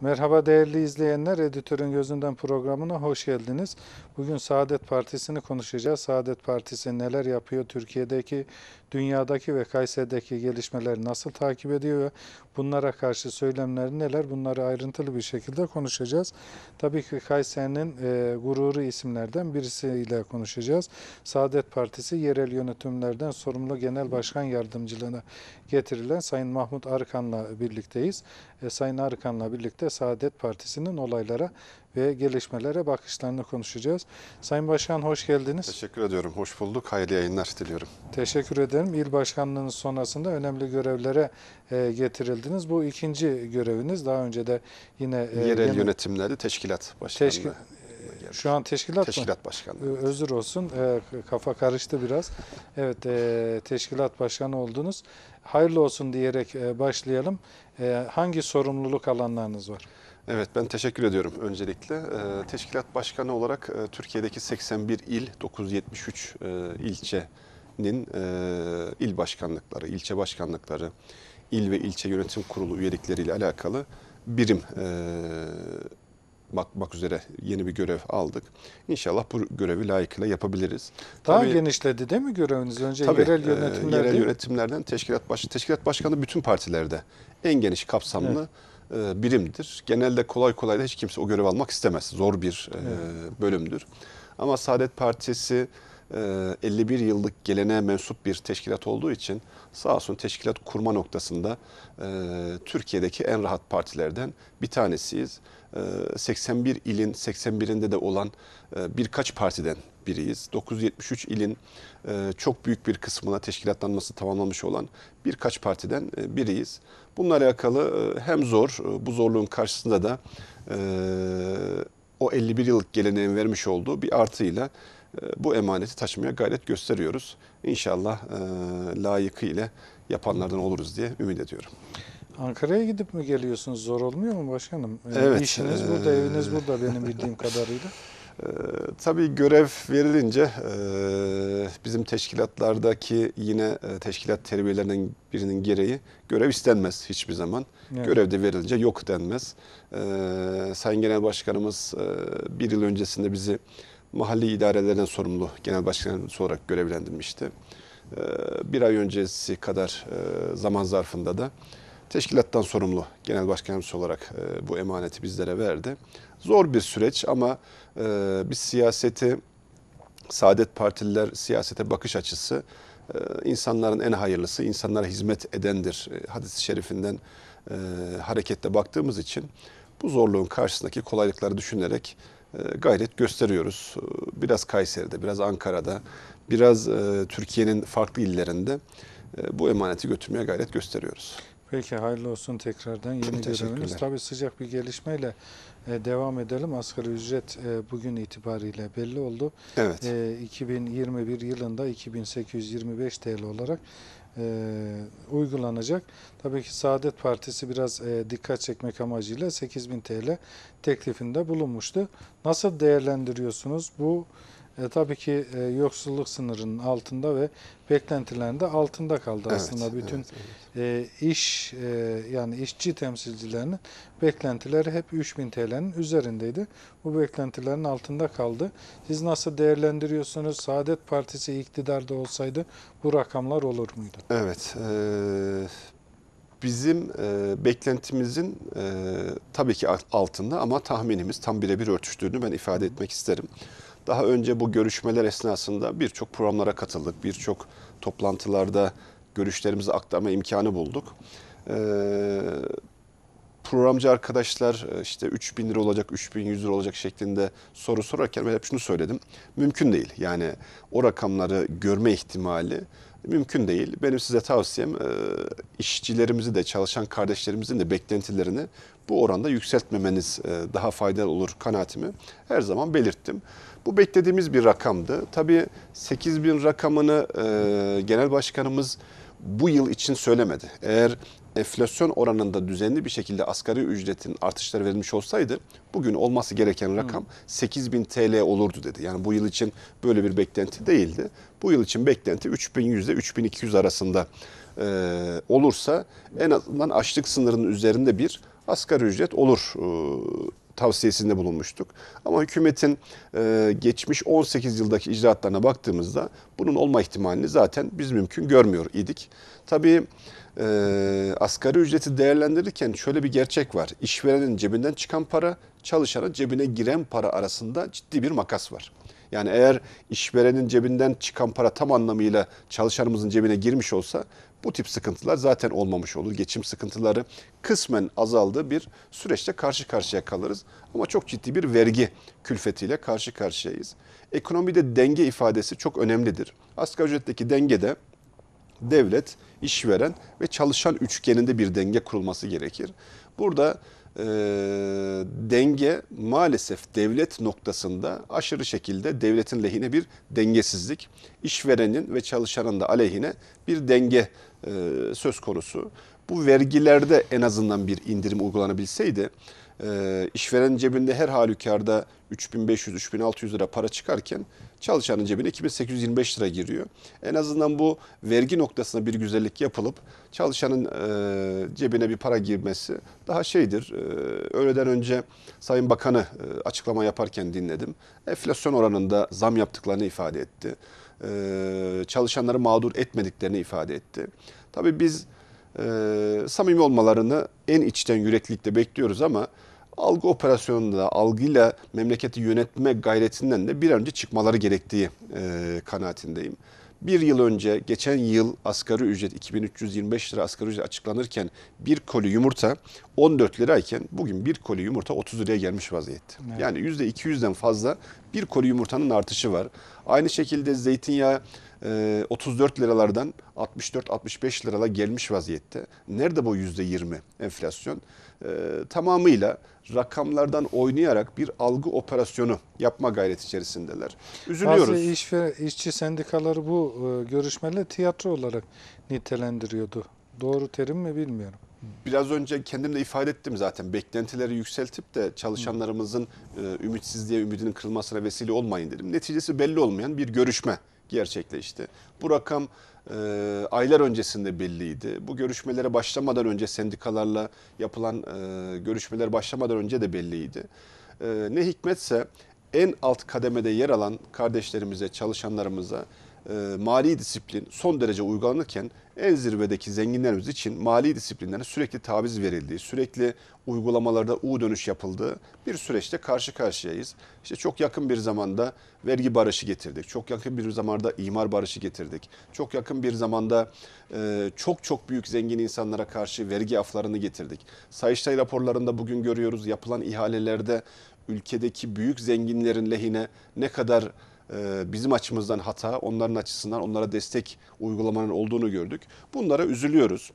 Merhaba değerli izleyenler, Editörün Gözünden programına hoş geldiniz. Bugün Saadet Partisi'ni konuşacağız. Saadet Partisi neler yapıyor, Türkiye'deki, dünyadaki ve Kayseri'deki gelişmeleri nasıl takip ediyor ve bunlara karşı söylemleri neler bunları ayrıntılı bir şekilde konuşacağız. Tabii ki Kayseri'nin e, gururu isimlerden birisiyle konuşacağız. Saadet Partisi yerel yönetimlerden sorumlu genel başkan yardımcılığına getirilen Sayın Mahmut Arkan'la birlikteyiz. E, Sayın Arkan'la birlikte Saadet Partisi'nin olaylara ve gelişmelere bakışlarını konuşacağız. Sayın Başkan hoş geldiniz. Teşekkür ediyorum. Hoş bulduk. Hayırlı yayınlar diliyorum. Teşekkür ederim. İl başkanlığınız sonrasında önemli görevlere e, getirildiniz. Bu ikinci göreviniz. Daha önce de yine... E, Yerel yönetimlerde teşkilat başkanlığı. Teşkil, ediyorum. Şu an teşkilat Teşkilat başkanı. Ee, özür olsun. E, kafa karıştı biraz. Evet e, teşkilat başkanı oldunuz. Hayırlı olsun diyerek e, başlayalım. E, hangi sorumluluk alanlarınız var? Evet ben teşekkür ediyorum öncelikle. E, teşkilat başkanı olarak e, Türkiye'deki 81 il 973 e, ilçenin e, il başkanlıkları, ilçe başkanlıkları, il ve ilçe yönetim kurulu üyelikleriyle alakalı birim e, bakmak üzere yeni bir görev aldık. İnşallah bu görevi layıkıyla yapabiliriz. Daha tabii, genişledi değil mi göreviniz? Önce tabii, yerel e, yönetimler Yerel yönetimlerden teşkilat başkanı. Teşkilat başkanı bütün partilerde en geniş kapsamlı evet. E, birimdir. Genelde kolay kolay da hiç kimse o görev almak istemez. Zor bir e, evet. bölümdür. Ama Saadet Partisi 51 yıllık geleneğe mensup bir teşkilat olduğu için sağ olsun teşkilat kurma noktasında Türkiye'deki en rahat partilerden bir tanesiyiz. 81 ee, ilin 81'inde de olan e, birkaç partiden biriyiz. 973 ilin e, çok büyük bir kısmına teşkilatlanması tamamlamış olan birkaç partiden e, biriyiz. Bununla alakalı hem zor, bu zorluğun karşısında da o 51 yıllık geleneğin vermiş olduğu bir artıyla bu emaneti taşımaya gayret gösteriyoruz. İnşallah layıkıyla yapanlardan oluruz diye ümit ediyorum. Ankara'ya gidip mi geliyorsunuz? Zor olmuyor mu başkanım? Ee, evet. İşiniz e, burada, eviniz burada benim bildiğim kadarıyla. E, tabii görev verilince e, bizim teşkilatlardaki yine teşkilat terbiyelerinden birinin gereği görev istenmez hiçbir zaman. Evet. Görevde verilince yok denmez. E, Sayın Genel Başkanımız bir yıl öncesinde bizi mahalli idarelerden sorumlu genel başkanımız olarak görevlendirmişti. bir ay öncesi kadar zaman zarfında da Teşkilattan sorumlu genel başkanımız olarak e, bu emaneti bizlere verdi. Zor bir süreç ama e, biz siyaseti, Saadet Partililer siyasete bakış açısı e, insanların en hayırlısı, insanlara hizmet edendir e, hadis şerifinden e, hareketle baktığımız için bu zorluğun karşısındaki kolaylıkları düşünerek e, gayret gösteriyoruz. E, biraz Kayseri'de, biraz Ankara'da, biraz e, Türkiye'nin farklı illerinde bu emaneti götürmeye gayret gösteriyoruz. Peki hayırlı olsun tekrardan yeni görevimiz. Tabii sıcak bir gelişmeyle e, devam edelim. Asgari ücret e, bugün itibariyle belli oldu. Evet. E, 2021 yılında 2825 TL olarak e, uygulanacak. Tabii ki Saadet Partisi biraz e, dikkat çekmek amacıyla 8000 TL teklifinde bulunmuştu. Nasıl değerlendiriyorsunuz bu? e, tabii ki e, yoksulluk sınırının altında ve beklentilerinde altında kaldı evet, aslında bütün evet, evet. E, iş e, yani işçi temsilcilerinin beklentileri hep 3000 TL'nin üzerindeydi. Bu beklentilerin altında kaldı. Siz nasıl değerlendiriyorsunuz? Saadet Partisi iktidarda olsaydı bu rakamlar olur muydu? Evet. E, bizim e, beklentimizin e, tabii ki altında ama tahminimiz tam birebir örtüştüğünü ben ifade etmek isterim. Daha önce bu görüşmeler esnasında birçok programlara katıldık, birçok toplantılarda görüşlerimizi aktarma imkanı bulduk. Ee, programcı arkadaşlar e, işte 3000 lira olacak, 3100 lira olacak şeklinde soru sorarken ben hep şunu söyledim. Mümkün değil. Yani o rakamları görme ihtimali mümkün değil. Benim size tavsiyem e, işçilerimizi de çalışan kardeşlerimizin de beklentilerini bu oranda yükseltmemeniz e, daha faydalı olur kanaatimi her zaman belirttim. Bu beklediğimiz bir rakamdı. Tabii 8 bin rakamını e, genel başkanımız bu yıl için söylemedi. Eğer enflasyon oranında düzenli bir şekilde asgari ücretin artışları verilmiş olsaydı bugün olması gereken rakam 8000 TL olurdu dedi. Yani bu yıl için böyle bir beklenti değildi. Bu yıl için beklenti 3100 ile 3200 arasında e, olursa en azından açlık sınırının üzerinde bir asgari ücret olur e, tavsiyesinde bulunmuştuk. Ama hükümetin e, geçmiş 18 yıldaki icraatlarına baktığımızda bunun olma ihtimalini zaten biz mümkün görmüyor idik. Tabii e, asgari ücreti değerlendirirken şöyle bir gerçek var. İşverenin cebinden çıkan para çalışanın cebine giren para arasında ciddi bir makas var. Yani eğer işverenin cebinden çıkan para tam anlamıyla çalışanımızın cebine girmiş olsa bu tip sıkıntılar zaten olmamış olur. Geçim sıkıntıları kısmen azaldığı bir süreçte karşı karşıya kalırız. Ama çok ciddi bir vergi külfetiyle karşı karşıyayız. Ekonomide denge ifadesi çok önemlidir. Asgari ücretteki dengede devlet işveren ve çalışan üçgeninde bir denge kurulması gerekir. Burada e, denge maalesef devlet noktasında aşırı şekilde devletin lehine bir dengesizlik, işverenin ve çalışanın da aleyhine bir denge e, söz konusu. Bu vergilerde en azından bir indirim uygulanabilseydi e, ee, işverenin cebinde her halükarda 3500-3600 lira para çıkarken çalışanın cebine 2825 lira giriyor. En azından bu vergi noktasına bir güzellik yapılıp çalışanın e, cebine bir para girmesi daha şeydir. E, öğleden önce Sayın Bakanı e, açıklama yaparken dinledim. Enflasyon oranında zam yaptıklarını ifade etti. E, çalışanları mağdur etmediklerini ifade etti. Tabii biz e, samimi olmalarını en içten yüreklilikle bekliyoruz ama algı operasyonunda algıyla memleketi yönetme gayretinden de bir önce çıkmaları gerektiği e, kanaatindeyim. Bir yıl önce geçen yıl asgari ücret 2325 lira asgari ücret açıklanırken bir koli yumurta 14 lirayken bugün bir koli yumurta 30 liraya gelmiş vaziyette. Evet. Yani %200'den fazla bir koli yumurtanın artışı var. Aynı şekilde zeytinyağı 34 e, liralardan 64-65 lirala gelmiş vaziyette. Nerede bu %20 enflasyon? e, tamamıyla rakamlardan oynayarak bir algı operasyonu yapma gayreti içerisindeler. Üzülüyoruz. Bazı iş ve işçi sendikaları bu e, görüşmeleri tiyatro olarak nitelendiriyordu. Doğru terim mi bilmiyorum biraz önce kendim de ifade ettim zaten. Beklentileri yükseltip de çalışanlarımızın e, ümitsizliğe, ümidinin kırılmasına vesile olmayın dedim. Neticesi belli olmayan bir görüşme gerçekleşti. Bu rakam e, aylar öncesinde belliydi. Bu görüşmelere başlamadan önce sendikalarla yapılan e, görüşmeler başlamadan önce de belliydi. E, ne hikmetse en alt kademede yer alan kardeşlerimize, çalışanlarımıza e, mali disiplin son derece uygulanırken en zirvedeki zenginlerimiz için mali disiplinlere sürekli taviz verildiği, sürekli uygulamalarda U dönüş yapıldığı bir süreçte karşı karşıyayız. İşte çok yakın bir zamanda vergi barışı getirdik, çok yakın bir zamanda imar barışı getirdik, çok yakın bir zamanda e, çok çok büyük zengin insanlara karşı vergi aflarını getirdik. Sayıştay raporlarında bugün görüyoruz yapılan ihalelerde ülkedeki büyük zenginlerin lehine ne kadar ee, bizim açımızdan hata, onların açısından onlara destek uygulamanın olduğunu gördük. Bunlara üzülüyoruz.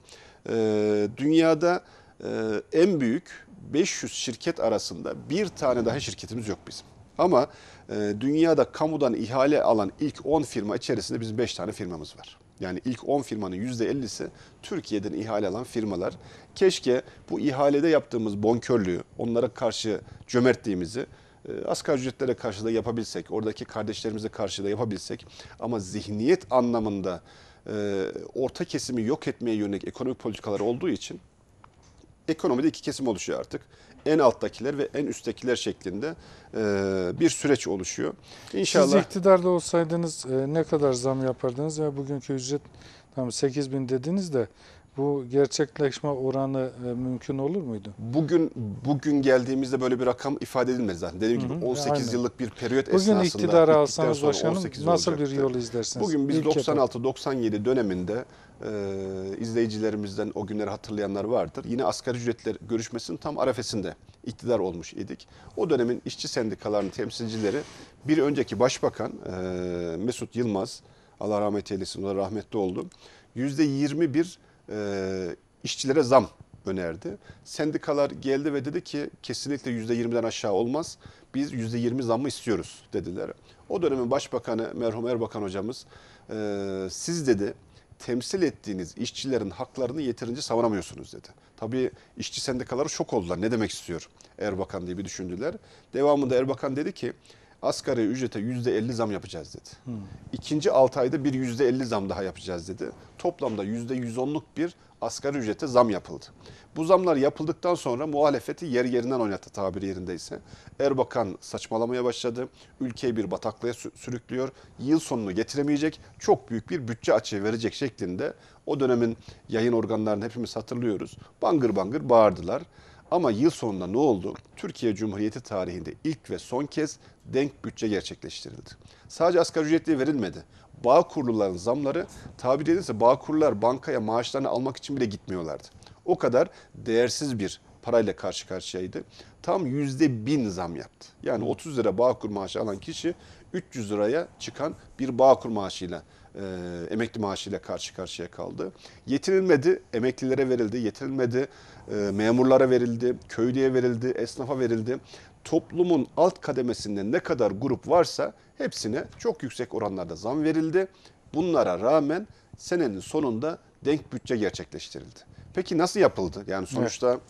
Ee, dünyada e, en büyük 500 şirket arasında bir tane daha şirketimiz yok bizim. Ama e, dünyada kamudan ihale alan ilk 10 firma içerisinde bizim 5 tane firmamız var. Yani ilk 10 firmanın %50'si Türkiye'den ihale alan firmalar. Keşke bu ihalede yaptığımız bonkörlüğü, onlara karşı cömertliğimizi e, asgari ücretlere karşı da yapabilsek, oradaki kardeşlerimize karşı da yapabilsek ama zihniyet anlamında e, orta kesimi yok etmeye yönelik ekonomik politikalar olduğu için ekonomide iki kesim oluşuyor artık. En alttakiler ve en üsttekiler şeklinde e, bir süreç oluşuyor. İnşallah. Siz iktidarda olsaydınız e, ne kadar zam yapardınız? Ya bugünkü ücret tam 8 bin dediniz de bu gerçekleşme oranı e, mümkün olur muydu? Bugün bugün geldiğimizde böyle bir rakam ifade edilmez zaten. Dediğim gibi 18 aynen. yıllık bir periyot bugün esnasında. Bugün iktidarı alsanız başkanım nasıl olacaktı. bir yol izlersiniz? Bugün biz 96-97 döneminde e, izleyicilerimizden o günleri hatırlayanlar vardır. Yine asgari ücretler görüşmesinin tam arefesinde iktidar olmuş idik. O dönemin işçi sendikalarının temsilcileri bir önceki başbakan e, Mesut Yılmaz Allah rahmet eylesin o da rahmetli oldu. %21 e, işçilere zam önerdi. Sendikalar geldi ve dedi ki kesinlikle %20'den aşağı olmaz. Biz %20 zammı istiyoruz dediler. O dönemin başbakanı merhum Erbakan hocamız e, siz dedi temsil ettiğiniz işçilerin haklarını yeterince savunamıyorsunuz dedi. Tabii işçi sendikaları şok oldular. Ne demek istiyor Erbakan diye bir düşündüler. Devamında Erbakan dedi ki asgari ücrete yüzde %50 zam yapacağız dedi. Hmm. İkinci 6 ayda bir yüzde %50 zam daha yapacağız dedi. Toplamda yüzde %110'luk bir asgari ücrete zam yapıldı. Bu zamlar yapıldıktan sonra muhalefeti yer yerinden oynattı tabiri yerindeyse. Erbakan saçmalamaya başladı. Ülkeyi bir bataklığa sürüklüyor. Yıl sonunu getiremeyecek. Çok büyük bir bütçe açığı verecek şeklinde o dönemin yayın organlarını hepimiz hatırlıyoruz. Bangır bangır bağırdılar. Ama yıl sonunda ne oldu? Türkiye Cumhuriyeti tarihinde ilk ve son kez denk bütçe gerçekleştirildi. Sadece asgari ücretli verilmedi. Bağ kurluların zamları tabir edilirse bağ kurlular bankaya maaşlarını almak için bile gitmiyorlardı. O kadar değersiz bir parayla karşı karşıyaydı. Tam yüzde bin zam yaptı. Yani 30 lira bağkur maaşı alan kişi 300 liraya çıkan bir bağkur maaşıyla e, emekli maaşıyla karşı karşıya kaldı. Yetinilmedi, emeklilere verildi, yetinilmedi, e, memurlara verildi, köylüye verildi, esnafa verildi. Toplumun alt kademesinde ne kadar grup varsa hepsine çok yüksek oranlarda zam verildi. Bunlara rağmen senenin sonunda denk bütçe gerçekleştirildi. Peki nasıl yapıldı? Yani sonuçta... Evet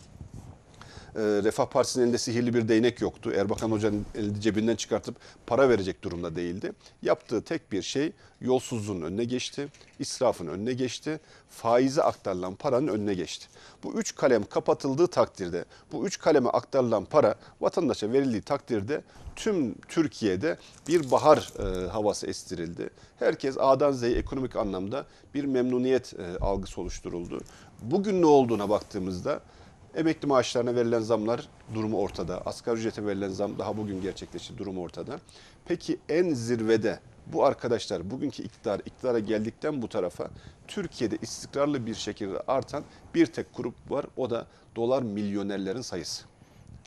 e, Refah Partisi'nin elinde sihirli bir değnek yoktu. Erbakan Hoca'nın elini cebinden çıkartıp para verecek durumda değildi. Yaptığı tek bir şey yolsuzluğun önüne geçti, israfın önüne geçti, faize aktarılan paranın önüne geçti. Bu üç kalem kapatıldığı takdirde, bu üç kaleme aktarılan para vatandaşa verildiği takdirde tüm Türkiye'de bir bahar e, havası estirildi. Herkes A'dan Z'ye ekonomik anlamda bir memnuniyet e, algısı oluşturuldu. Bugün ne olduğuna baktığımızda Emekli maaşlarına verilen zamlar durumu ortada. Asgari ücrete verilen zam daha bugün gerçekleşti durumu ortada. Peki en zirvede bu arkadaşlar bugünkü iktidar iktidara geldikten bu tarafa Türkiye'de istikrarlı bir şekilde artan bir tek grup var. O da dolar milyonerlerin sayısı.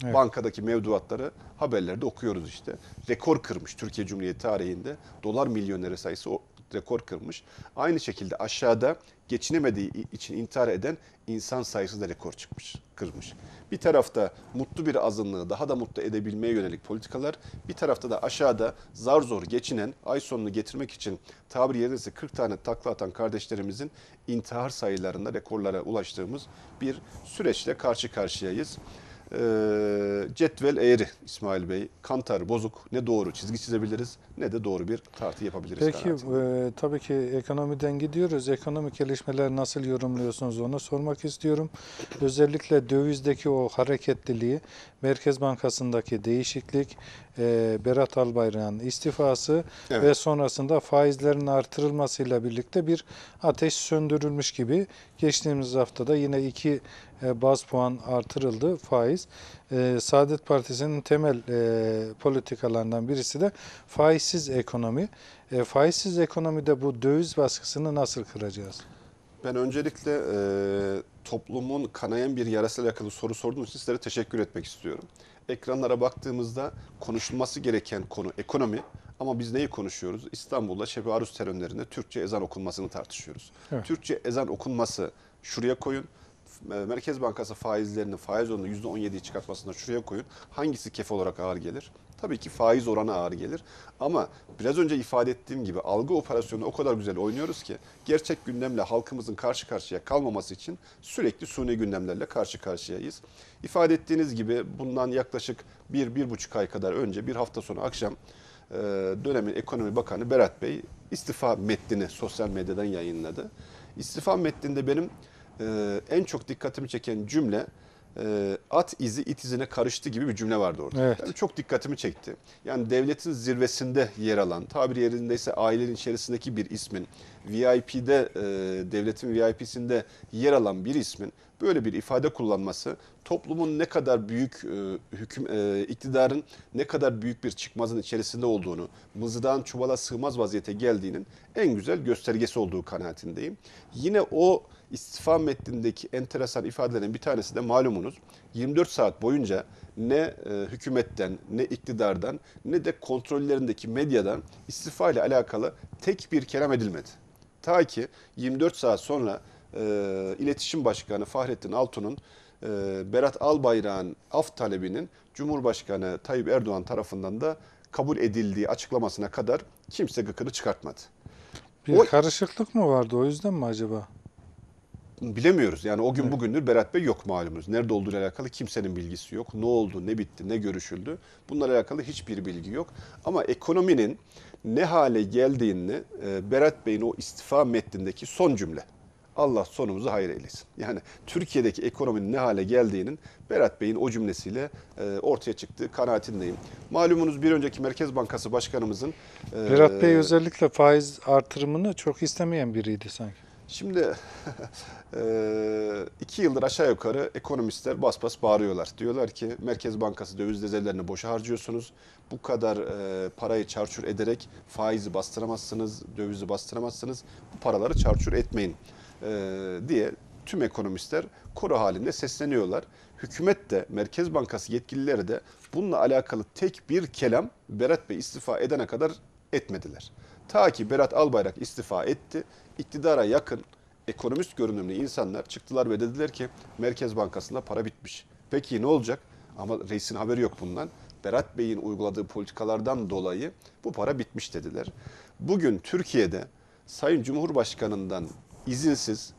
Evet. Bankadaki mevduatları haberlerde okuyoruz işte. Rekor kırmış Türkiye Cumhuriyeti tarihinde dolar milyoneri sayısı rekor kırmış. Aynı şekilde aşağıda geçinemediği için intihar eden insan sayısı da rekor çıkmış, kırmış. Bir tarafta mutlu bir azınlığı daha da mutlu edebilmeye yönelik politikalar, bir tarafta da aşağıda zar zor geçinen, ay sonunu getirmek için tabiri yerindeyse 40 tane takla atan kardeşlerimizin intihar sayılarında rekorlara ulaştığımız bir süreçle karşı karşıyayız e, cetvel eğri İsmail Bey. Kantar bozuk. Ne doğru çizgi çizebiliriz ne de doğru bir tartı yapabiliriz. Peki e, tabii ki ekonomiden gidiyoruz. Ekonomik gelişmeleri nasıl yorumluyorsunuz onu sormak istiyorum. Özellikle dövizdeki o hareketliliği Merkez Bankası'ndaki değişiklik, e, Berat Albayrak'ın istifası evet. ve sonrasında faizlerin artırılmasıyla birlikte bir ateş söndürülmüş gibi geçtiğimiz haftada yine iki e, baz puan artırıldı faiz. E, Saadet Partisi'nin temel e, politikalarından birisi de faizsiz ekonomi. faizsiz ekonomide bu döviz baskısını nasıl kıracağız? Ben öncelikle e, toplumun kanayan bir yarasıyla alakalı soru sorduğunuz için sizlere teşekkür etmek istiyorum. Ekranlara baktığımızda konuşulması gereken konu ekonomi ama biz neyi konuşuyoruz? İstanbul'da Şebi Arus terenlerinde Türkçe ezan okunmasını tartışıyoruz. Evet. Türkçe ezan okunması şuraya koyun. Merkez Bankası faizlerini, faiz oranını %17'yi çıkartmasına şuraya koyun. Hangisi kef olarak ağır gelir? Tabii ki faiz oranı ağır gelir. Ama biraz önce ifade ettiğim gibi algı operasyonu o kadar güzel oynuyoruz ki gerçek gündemle halkımızın karşı karşıya kalmaması için sürekli suni gündemlerle karşı karşıyayız. İfade ettiğiniz gibi bundan yaklaşık bir, bir buçuk ay kadar önce bir hafta sonu akşam e, dönemin ekonomi bakanı Berat Bey istifa metnini sosyal medyadan yayınladı. İstifa metninde benim e, en çok dikkatimi çeken cümle e, at izi it izine karıştı gibi bir cümle vardı orada. Evet. Yani çok dikkatimi çekti. Yani devletin zirvesinde yer alan, tabiri yerindeyse ailenin içerisindeki bir ismin VIP'de e, devletin VIP'sinde yer alan bir ismin böyle bir ifade kullanması toplumun ne kadar büyük e, hüküm e, iktidarın ne kadar büyük bir çıkmazın içerisinde olduğunu, mızıdan çuvala sığmaz vaziyete geldiğinin en güzel göstergesi olduğu kanaatindeyim. Yine o istifa metnindeki enteresan ifadelerin bir tanesi de malumunuz 24 saat boyunca ne e, hükümetten, ne iktidardan, ne de kontrollerindeki medyadan istifa ile alakalı tek bir kelam edilmedi. Ta ki 24 saat sonra e, İletişim Başkanı Fahrettin Altun'un e, Berat Albayrak'ın af talebinin Cumhurbaşkanı Tayyip Erdoğan tarafından da kabul edildiği açıklamasına kadar kimse gıkını çıkartmadı. Bir o, karışıklık mı vardı o yüzden mi acaba? Bilemiyoruz. Yani o gün bugündür Berat Bey yok malumunuz. Nerede olduğuyla alakalı kimsenin bilgisi yok. Ne oldu, ne bitti, ne görüşüldü. Bunlarla alakalı hiçbir bilgi yok. Ama ekonominin ne hale geldiğini e, Berat Bey'in o istifa metnindeki son cümle. Allah sonumuzu hayır eylesin. Yani Türkiye'deki ekonominin ne hale geldiğinin Berat Bey'in o cümlesiyle e, ortaya çıktığı kanaatindeyim. Malumunuz bir önceki Merkez Bankası Başkanımızın... E, Berat Bey özellikle faiz artırımını çok istemeyen biriydi sanki. Şimdi e, iki yıldır aşağı yukarı ekonomistler bas bas bağırıyorlar. Diyorlar ki Merkez Bankası döviz rezervlerini boşa harcıyorsunuz. Bu kadar e, parayı çarçur ederek faizi bastıramazsınız, dövizi bastıramazsınız. Bu paraları çarçur etmeyin e, diye tüm ekonomistler koro halinde sesleniyorlar. Hükümet de, Merkez Bankası yetkilileri de bununla alakalı tek bir kelam Berat Bey istifa edene kadar etmediler. Ta ki Berat Albayrak istifa etti, İktidara yakın ekonomist görünümlü insanlar çıktılar ve dediler ki Merkez Bankası'nda para bitmiş. Peki ne olacak? Ama reisin haberi yok bundan. Berat Bey'in uyguladığı politikalardan dolayı bu para bitmiş dediler. Bugün Türkiye'de Sayın Cumhurbaşkanı'ndan izinsiz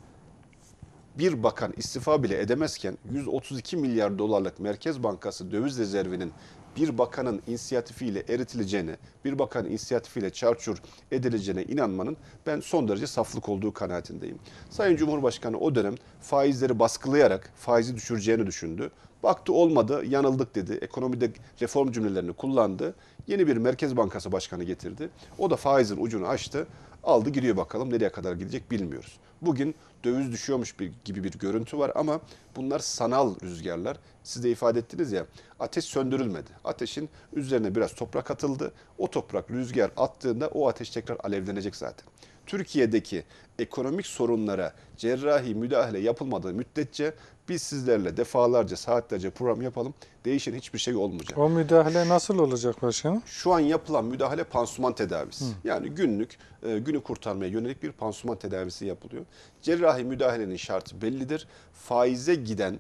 bir bakan istifa bile edemezken 132 milyar dolarlık Merkez Bankası döviz rezervinin bir bakanın inisiyatifiyle eritileceğine, bir bakanın inisiyatifiyle çarçur edileceğine inanmanın ben son derece saflık olduğu kanaatindeyim. Sayın Cumhurbaşkanı o dönem faizleri baskılayarak faizi düşüreceğini düşündü. Baktı olmadı, yanıldık dedi. Ekonomide reform cümlelerini kullandı. Yeni bir Merkez Bankası Başkanı getirdi. O da faizin ucunu açtı. Aldı giriyor bakalım nereye kadar gidecek bilmiyoruz. Bugün döviz düşüyormuş bir, gibi bir görüntü var ama bunlar sanal rüzgarlar. Siz de ifade ettiniz ya ateş söndürülmedi. Ateşin üzerine biraz toprak atıldı. O toprak rüzgar attığında o ateş tekrar alevlenecek zaten. Türkiye'deki ekonomik sorunlara cerrahi müdahale yapılmadığı müddetçe biz sizlerle defalarca saatlerce program yapalım. Değişen hiçbir şey olmayacak. O müdahale nasıl olacak başkanım? Şu an yapılan müdahale pansuman tedavisi. Hı. Yani günlük e, günü kurtarmaya yönelik bir pansuman tedavisi yapılıyor. Cerrahi müdahalenin şartı bellidir. Faize giden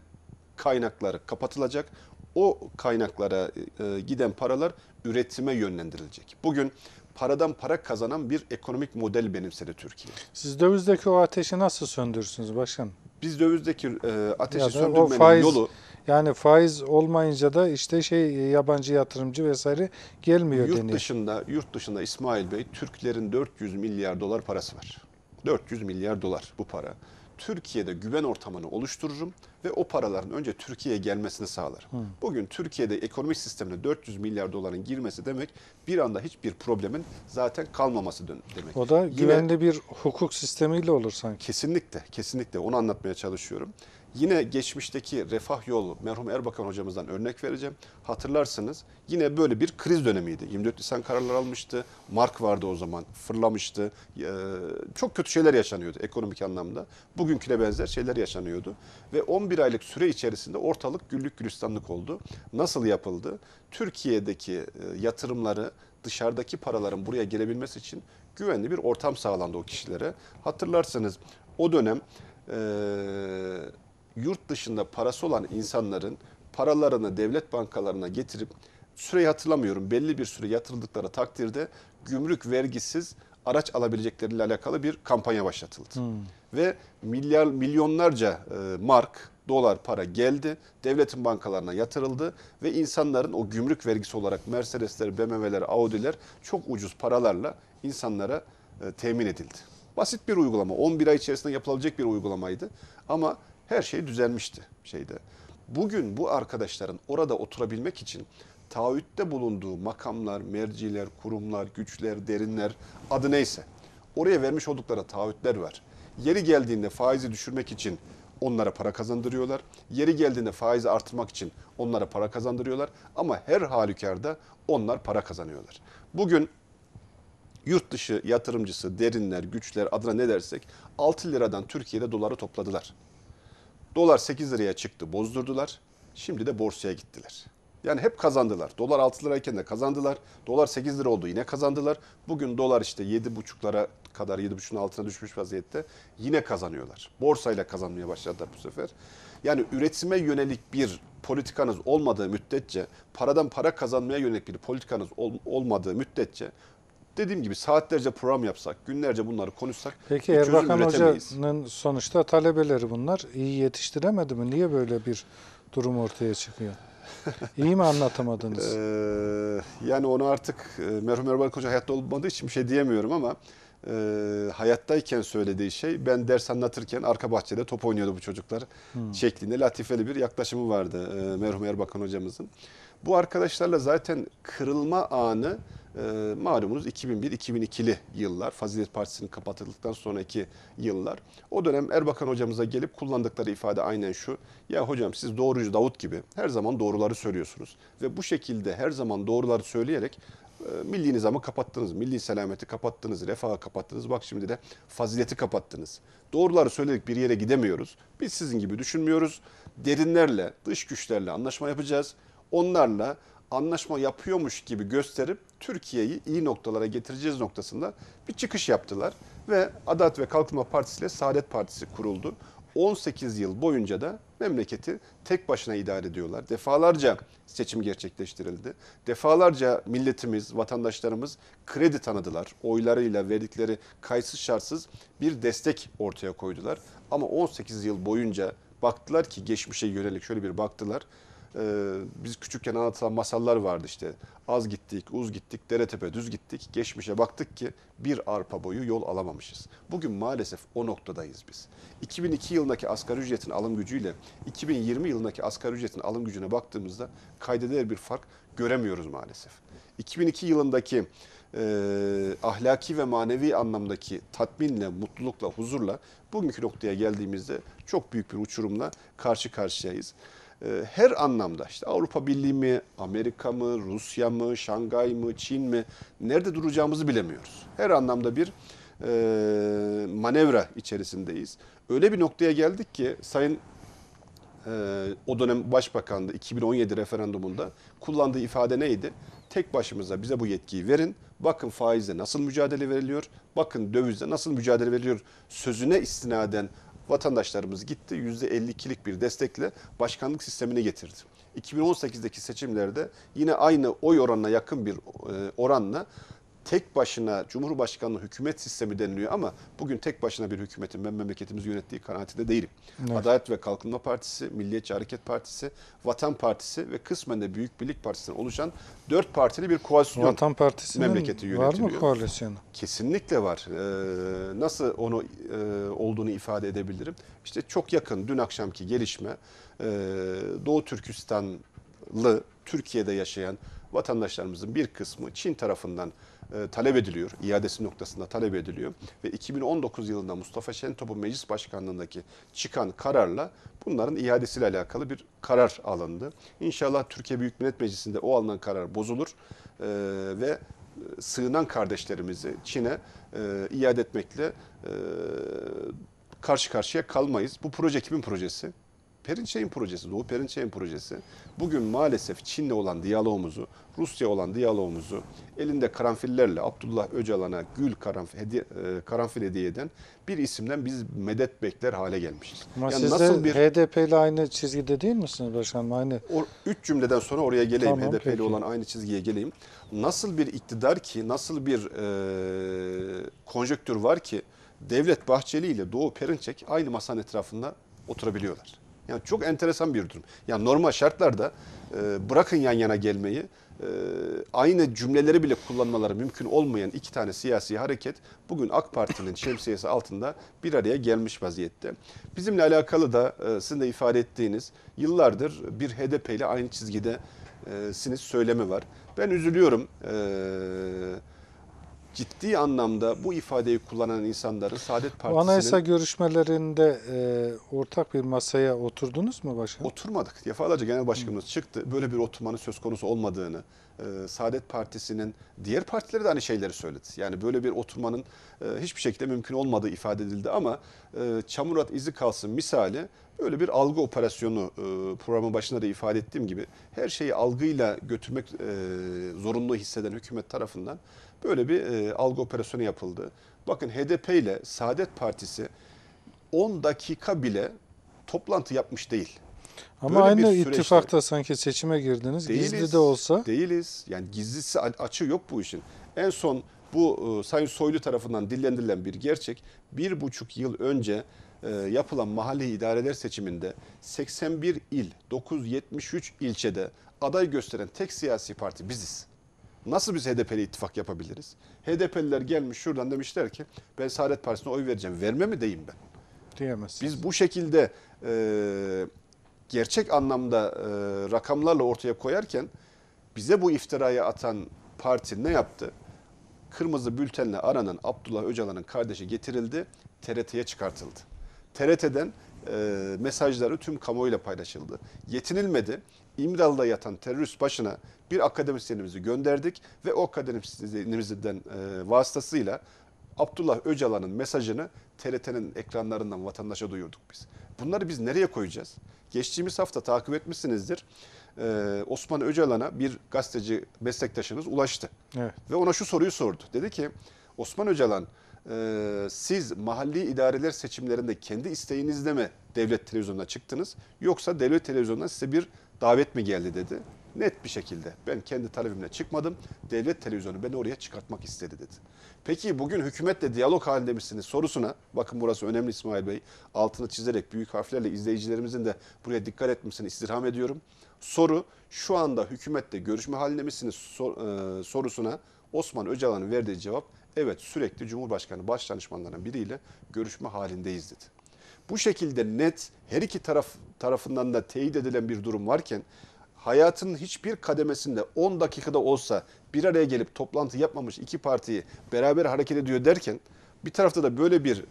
kaynakları kapatılacak. O kaynaklara e, e, giden paralar üretime yönlendirilecek. Bugün paradan para kazanan bir ekonomik model benimsedi Türkiye. Siz dövizdeki o ateşi nasıl söndürürsünüz başkanım? biz dövizdeki e, ateşi ya söndürmenin faiz, yolu yani faiz olmayınca da işte şey e, yabancı yatırımcı vesaire gelmiyor yurt deniyor. Dışında, yurt dışında İsmail Bey Türklerin 400 milyar dolar parası var. 400 milyar dolar bu para. Türkiye'de güven ortamını oluştururum ve o paraların önce Türkiye'ye gelmesini sağlar. Hı. Bugün Türkiye'de ekonomik sistemine 400 milyar doların girmesi demek bir anda hiçbir problemin zaten kalmaması demek. O da güvenli Yine, bir hukuk sistemiyle olur sanki. Kesinlikle, kesinlikle onu anlatmaya çalışıyorum. Yine geçmişteki refah yolu merhum Erbakan hocamızdan örnek vereceğim. Hatırlarsınız yine böyle bir kriz dönemiydi. 24 Nisan kararlar almıştı. Mark vardı o zaman fırlamıştı. Ee, çok kötü şeyler yaşanıyordu ekonomik anlamda. Bugünküne benzer şeyler yaşanıyordu. Ve 11 aylık süre içerisinde ortalık güllük gülistanlık oldu. Nasıl yapıldı? Türkiye'deki e, yatırımları dışarıdaki paraların buraya gelebilmesi için güvenli bir ortam sağlandı o kişilere. Hatırlarsanız o dönem... Ee, yurt dışında parası olan insanların paralarını devlet bankalarına getirip süreyi hatırlamıyorum belli bir süre yatırıldıkları takdirde gümrük vergisiz araç alabilecekleriyle alakalı bir kampanya başlatıldı. Hmm. Ve milyar milyonlarca e, mark, dolar para geldi. Devletin bankalarına yatırıldı ve insanların o gümrük vergisi olarak Mercedesler, BMW'ler, Audi'ler çok ucuz paralarla insanlara e, temin edildi. Basit bir uygulama. 11 ay içerisinde yapılabilecek bir uygulamaydı. Ama her şey düzelmişti şeyde. Bugün bu arkadaşların orada oturabilmek için taahhütte bulunduğu makamlar, merciler, kurumlar, güçler, derinler adı neyse oraya vermiş oldukları taahhütler var. Yeri geldiğinde faizi düşürmek için onlara para kazandırıyorlar. Yeri geldiğinde faizi artırmak için onlara para kazandırıyorlar. Ama her halükarda onlar para kazanıyorlar. Bugün yurt dışı yatırımcısı, derinler, güçler adına ne dersek 6 liradan Türkiye'de doları topladılar. Dolar 8 liraya çıktı bozdurdular. Şimdi de borsaya gittiler. Yani hep kazandılar. Dolar 6 lirayken de kazandılar. Dolar 8 lira oldu yine kazandılar. Bugün dolar işte 7,5'lara kadar 7,5'un altına düşmüş vaziyette yine kazanıyorlar. Borsayla kazanmaya başladılar bu sefer. Yani üretime yönelik bir politikanız olmadığı müddetçe, paradan para kazanmaya yönelik bir politikanız olmadığı müddetçe dediğim gibi saatlerce program yapsak, günlerce bunları konuşsak Peki Erbakan Hoca'nın sonuçta talebeleri bunlar. İyi yetiştiremedi mi? Niye böyle bir durum ortaya çıkıyor? İyi mi anlatamadınız? Ee, yani onu artık e, merhum Erbakan Hoca hayatta olmadığı için bir şey diyemiyorum ama e, hayattayken söylediği şey ben ders anlatırken arka bahçede top oynuyordu bu çocuklar hmm. şeklinde latifeli bir yaklaşımı vardı e, merhum Erbakan hocamızın. Bu arkadaşlarla zaten kırılma anı e, malumunuz 2001-2002'li yıllar. Fazilet Partisi'nin kapatıldıktan sonraki yıllar. O dönem Erbakan hocamıza gelip kullandıkları ifade aynen şu. Ya hocam siz doğrucu Davut gibi her zaman doğruları söylüyorsunuz. Ve bu şekilde her zaman doğruları söyleyerek e, milli nizamı kapattınız, milli selameti kapattınız, refahı kapattınız. Bak şimdi de fazileti kapattınız. Doğruları söyledik bir yere gidemiyoruz. Biz sizin gibi düşünmüyoruz. Derinlerle, dış güçlerle anlaşma yapacağız onlarla anlaşma yapıyormuş gibi gösterip Türkiye'yi iyi noktalara getireceğiz noktasında bir çıkış yaptılar ve Adalet ve Kalkınma Partisi ile Saadet Partisi kuruldu. 18 yıl boyunca da memleketi tek başına idare ediyorlar. Defalarca seçim gerçekleştirildi. Defalarca milletimiz, vatandaşlarımız kredi tanıdılar. Oylarıyla verdikleri kayıtsız şartsız bir destek ortaya koydular. Ama 18 yıl boyunca baktılar ki geçmişe yönelik şöyle bir baktılar e, biz küçükken anlatılan masallar vardı işte. Az gittik, uz gittik, dere tepe düz gittik. Geçmişe baktık ki bir arpa boyu yol alamamışız. Bugün maalesef o noktadayız biz. 2002 yılındaki asgari ücretin alım gücüyle 2020 yılındaki asgari ücretin alım gücüne baktığımızda kaydeder bir fark göremiyoruz maalesef. 2002 yılındaki e, ahlaki ve manevi anlamdaki tatminle, mutlulukla, huzurla bugünkü noktaya geldiğimizde çok büyük bir uçurumla karşı karşıyayız. Ee, her anlamda işte Avrupa Birliği mi, Amerika mı, Rusya mı, Şangay mı, Çin mi nerede duracağımızı bilemiyoruz. Her anlamda bir e, manevra içerisindeyiz. Öyle bir noktaya geldik ki Sayın e, o dönem başbakandı 2017 referandumunda kullandığı ifade neydi? Tek başımıza bize bu yetkiyi verin. Bakın faizle nasıl mücadele veriliyor, bakın dövizle nasıl mücadele veriliyor sözüne istinaden vatandaşlarımız gitti %52'lik bir destekle başkanlık sistemine getirdi. 2018'deki seçimlerde yine aynı oy oranına yakın bir e, oranla tek başına Cumhurbaşkanlığı hükümet sistemi deniliyor ama bugün tek başına bir hükümetin ben memleketimizi yönettiği kanaatinde değilim. Evet. Adalet ve Kalkınma Partisi, Milliyetçi Hareket Partisi, Vatan Partisi ve kısmen de Büyük Birlik Partisi'nden oluşan dört partili bir koalisyon Vatan Partisi'nin memleketi yönetiyor. var mı koalisyonu? Kesinlikle var. Ee, nasıl onu e, olduğunu ifade edebilirim? İşte çok yakın dün akşamki gelişme e, Doğu Türkistanlı Türkiye'de yaşayan vatandaşlarımızın bir kısmı Çin tarafından e, talep ediliyor. İadesi noktasında talep ediliyor. Ve 2019 yılında Mustafa Şentop'un meclis başkanlığındaki çıkan kararla bunların iadesiyle alakalı bir karar alındı. İnşallah Türkiye Büyük Millet Meclisi'nde o alınan karar bozulur e, ve e, sığınan kardeşlerimizi Çin'e e, iade etmekle e, karşı karşıya kalmayız. Bu proje kimin projesi? Perinçey'in projesi, Doğu Perinçey'in projesi bugün maalesef Çin'le olan diyalogumuzu, Rusya olan diyalogumuzu elinde karanfillerle Abdullah Öcalan'a gül karanfil hediye, e, karanfil hediye eden bir isimden biz medet bekler hale gelmişiz. Ama yani siz nasıl bir HDP ile aynı çizgide değil misiniz başkanım? Aynı o, üç cümleden sonra oraya geleyim. Tamam, HDP ile olan aynı çizgiye geleyim. Nasıl bir iktidar ki, nasıl bir e, konjöktür var ki Devlet Bahçeli ile Doğu Perinçek aynı masanın etrafında oturabiliyorlar. Yani çok enteresan bir durum. Yani normal şartlarda e, bırakın yan yana gelmeyi e, aynı cümleleri bile kullanmaları mümkün olmayan iki tane siyasi hareket bugün AK Parti'nin şemsiyesi altında bir araya gelmiş vaziyette. Bizimle alakalı da e, sizin de ifade ettiğiniz yıllardır bir HDP ile aynı çizgide e, siniz söylemi var. Ben üzülüyorum. Eee ciddi anlamda bu ifadeyi kullanan insanların Saadet Partisi'nin... Anayasa görüşmelerinde e, ortak bir masaya oturdunuz mu başkanım? Oturmadık. Defalarca genel başkanımız Hı. çıktı. Böyle bir oturmanın söz konusu olmadığını, e, Saadet Partisi'nin diğer partileri de aynı şeyleri söyledi. Yani böyle bir oturmanın e, hiçbir şekilde mümkün olmadığı ifade edildi ama e, Çamurat izi kalsın misali böyle bir algı operasyonu e, programın başında da ifade ettiğim gibi her şeyi algıyla götürmek e, zorunlu hisseden hükümet tarafından Böyle bir e, algı operasyonu yapıldı. Bakın HDP ile Saadet Partisi 10 dakika bile toplantı yapmış değil. Ama Böyle aynı süreçte, ittifakta sanki seçime girdiniz. Değiliz, Gizli de olsa. Değiliz. Yani gizlisi açı yok bu işin. En son bu e, Sayın Soylu tarafından dillendirilen bir gerçek. Bir buçuk yıl önce e, yapılan mahalle idareler seçiminde 81 il, 973 ilçede aday gösteren tek siyasi parti biziz. Nasıl biz HDP'li ittifak yapabiliriz? HDP'liler gelmiş şuradan demişler ki ben Saadet Partisi'ne oy vereceğim. Verme mi diyeyim ben? Diyemezsiniz. Biz bu şekilde e, gerçek anlamda e, rakamlarla ortaya koyarken bize bu iftirayı atan parti ne yaptı? Kırmızı bültenle aranan Abdullah Öcalan'ın kardeşi getirildi, TRT'ye çıkartıldı. TRT'den e, mesajları tüm kamuoyuyla paylaşıldı. Yetinilmedi. İmralı'da yatan terörist başına bir akademisyenimizi gönderdik ve o akademisyenimizden e, vasıtasıyla Abdullah Öcalan'ın mesajını TRT'nin ekranlarından vatandaşa duyurduk biz. Bunları biz nereye koyacağız? Geçtiğimiz hafta takip etmişsinizdir. Ee, Osman Öcalan'a bir gazeteci meslektaşınız ulaştı. Evet. Ve ona şu soruyu sordu. Dedi ki Osman Öcalan e, siz mahalli idareler seçimlerinde kendi isteğinizle mi devlet televizyonuna çıktınız? Yoksa devlet televizyonundan size bir davet mi geldi dedi. Net bir şekilde ben kendi talebimle çıkmadım. Devlet televizyonu beni oraya çıkartmak istedi dedi. Peki bugün hükümetle diyalog halinde misiniz sorusuna bakın burası önemli İsmail Bey altını çizerek büyük harflerle izleyicilerimizin de buraya dikkat etmesini istirham ediyorum. Soru şu anda hükümetle görüşme halinde misiniz sor, e, sorusuna Osman Öcalan'ın verdiği cevap evet sürekli Cumhurbaşkanı başdanışmanlarının biriyle görüşme halindeyiz dedi. Bu şekilde net her iki taraf tarafından da teyit edilen bir durum varken hayatın hiçbir kademesinde 10 dakikada olsa bir araya gelip toplantı yapmamış iki partiyi beraber hareket ediyor derken bir tarafta da böyle bir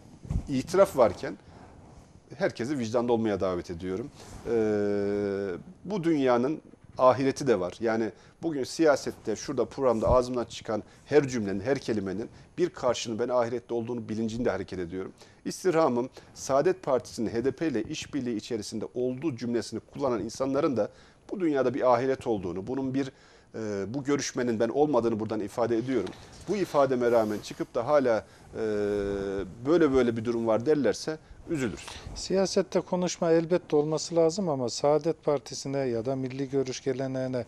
itiraf varken herkesi vicdanda olmaya davet ediyorum. Ee, bu dünyanın ahireti de var. Yani bugün siyasette şurada programda ağzımdan çıkan her cümlenin, her kelimenin bir karşının ben ahirette olduğunu bilincinde hareket ediyorum. İstirhamım Saadet Partisi'nin HDP ile işbirliği içerisinde olduğu cümlesini kullanan insanların da bu dünyada bir ahiret olduğunu, bunun bir e, bu görüşmenin ben olmadığını buradan ifade ediyorum. Bu ifademe rağmen çıkıp da hala e, böyle böyle bir durum var derlerse üzülürüz. Siyasette konuşma elbette olması lazım ama Saadet Partisi'ne ya da milli görüş geleneğine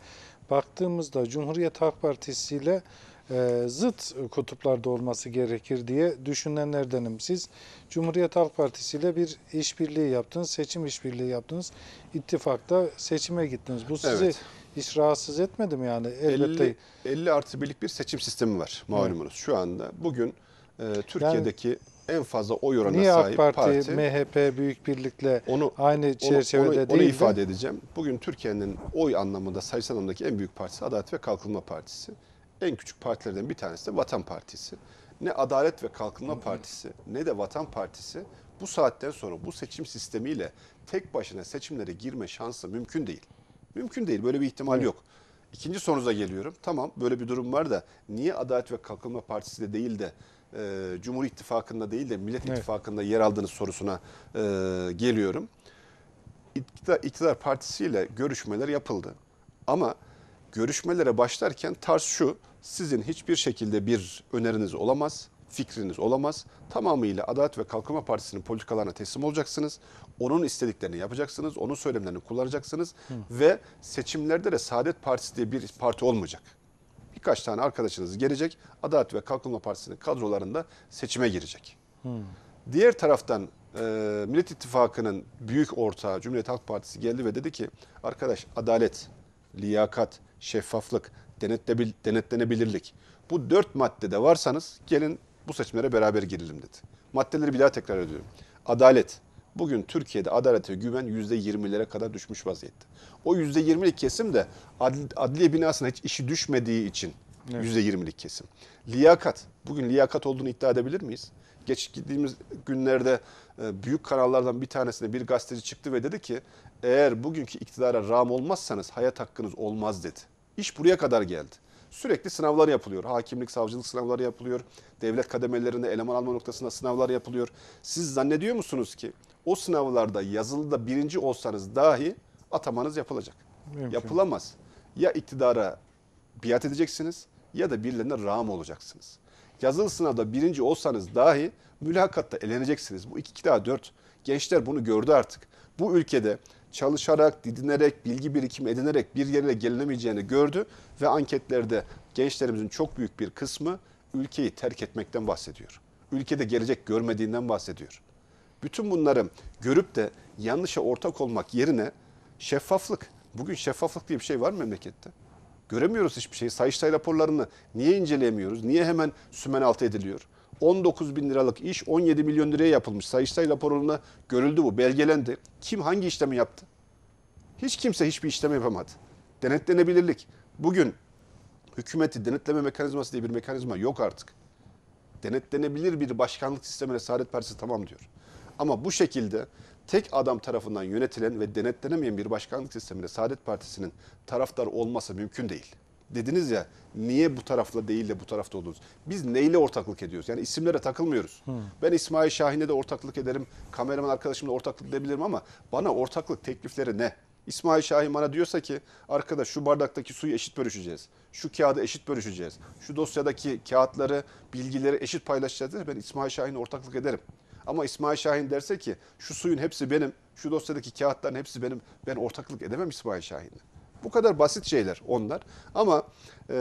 baktığımızda Cumhuriyet Halk Partisi ile e, zıt kutuplarda olması gerekir diye düşünenlerdenim. Siz Cumhuriyet Halk Partisi ile bir işbirliği yaptınız, seçim işbirliği yaptınız. ittifakta seçime gittiniz. Bu sizi evet. hiç rahatsız etmedi mi yani? Elbette. 50, 50 artı birlik bir seçim sistemi var malumunuz. Evet. Şu anda bugün e, Türkiye'deki yani, en fazla oy oranına Niye sahip AK Parti, parti MHP Büyük Birlik'le onu, aynı çerçevede onu, onu, değil onu ifade de. edeceğim. Bugün Türkiye'nin oy anlamında sayısal anlamdaki en büyük partisi Adalet ve Kalkınma Partisi. En küçük partilerden bir tanesi de Vatan Partisi. Ne Adalet ve Kalkınma Partisi ne de Vatan Partisi bu saatten sonra bu seçim sistemiyle tek başına seçimlere girme şansı mümkün değil. Mümkün değil. Böyle bir ihtimal evet. yok. İkinci sorunuza geliyorum. Tamam böyle bir durum var da niye Adalet ve Kalkınma Partisi de değil de e, Cumhur İttifakı'nda değil de Millet evet. İttifakı'nda yer aldığınız sorusuna e, geliyorum. İktidar, iktidar partisiyle görüşmeler yapıldı. Ama görüşmelere başlarken tarz şu, sizin hiçbir şekilde bir öneriniz olamaz, fikriniz olamaz. Tamamıyla Adalet ve Kalkınma Partisi'nin politikalarına teslim olacaksınız. Onun istediklerini yapacaksınız, onun söylemlerini kullanacaksınız. Hı. Ve seçimlerde de Saadet Partisi diye bir parti olmayacak birkaç tane arkadaşınız gelecek. Adalet ve Kalkınma Partisi'nin kadrolarında seçime girecek. Hmm. Diğer taraftan e, Millet İttifakı'nın büyük ortağı Cumhuriyet Halk Partisi geldi ve dedi ki arkadaş adalet, liyakat, şeffaflık, denetlebil, denetlenebilirlik. Bu dört maddede varsanız gelin bu seçimlere beraber girelim dedi. Maddeleri bir daha tekrar ediyorum. Adalet, Bugün Türkiye'de adalete güven %20'lere kadar düşmüş vaziyette. O %20'lik kesim de adli, adliye binasına hiç işi düşmediği için evet. %20'lik kesim. Liyakat. Bugün liyakat olduğunu iddia edebilir miyiz? Geç gittiğimiz günlerde e, büyük kanallardan bir tanesinde bir gazeteci çıktı ve dedi ki eğer bugünkü iktidara rağm olmazsanız hayat hakkınız olmaz dedi. İş buraya kadar geldi sürekli sınavlar yapılıyor. Hakimlik, savcılık sınavları yapılıyor. Devlet kademelerinde eleman alma noktasında sınavlar yapılıyor. Siz zannediyor musunuz ki o sınavlarda yazılıda birinci olsanız dahi atamanız yapılacak? Mümkün. Yapılamaz. Ya iktidara biat edeceksiniz ya da birilerine rağm olacaksınız. Yazılı sınavda birinci olsanız dahi mülakatta eleneceksiniz. Bu iki daha dört. Gençler bunu gördü artık bu ülkede çalışarak, didinerek, bilgi birikimi edinerek bir yere gelinemeyeceğini gördü ve anketlerde gençlerimizin çok büyük bir kısmı ülkeyi terk etmekten bahsediyor. Ülkede gelecek görmediğinden bahsediyor. Bütün bunları görüp de yanlışa ortak olmak yerine şeffaflık. Bugün şeffaflık diye bir şey var mı memlekette? Göremiyoruz hiçbir şeyi. Sayıştay raporlarını niye inceleyemiyoruz? Niye hemen sümen altı ediliyor? 19 bin liralık iş 17 milyon liraya yapılmış. Sayıştay raporunda görüldü bu, belgelendi. Kim hangi işlemi yaptı? Hiç kimse hiçbir işlem yapamadı. Denetlenebilirlik. Bugün hükümeti denetleme mekanizması diye bir mekanizma yok artık. Denetlenebilir bir başkanlık sistemine Saadet Partisi tamam diyor. Ama bu şekilde tek adam tarafından yönetilen ve denetlenemeyen bir başkanlık sistemine Saadet Partisi'nin taraftar olması mümkün değil dediniz ya niye bu tarafla değil de bu tarafta oldunuz? Biz neyle ortaklık ediyoruz? Yani isimlere takılmıyoruz. Hmm. Ben İsmail Şahin'e de ortaklık ederim. Kameraman arkadaşımla ortaklık edebilirim ama bana ortaklık teklifleri ne? İsmail Şahin bana diyorsa ki arkadaş şu bardaktaki suyu eşit bölüşeceğiz. Şu kağıdı eşit bölüşeceğiz. Şu dosyadaki kağıtları, bilgileri eşit paylaşacağız. Der. Ben İsmail Şahin'e ortaklık ederim. Ama İsmail Şahin derse ki şu suyun hepsi benim, şu dosyadaki kağıtların hepsi benim. Ben ortaklık edemem İsmail Şahin'le. Bu kadar basit şeyler onlar. Ama e,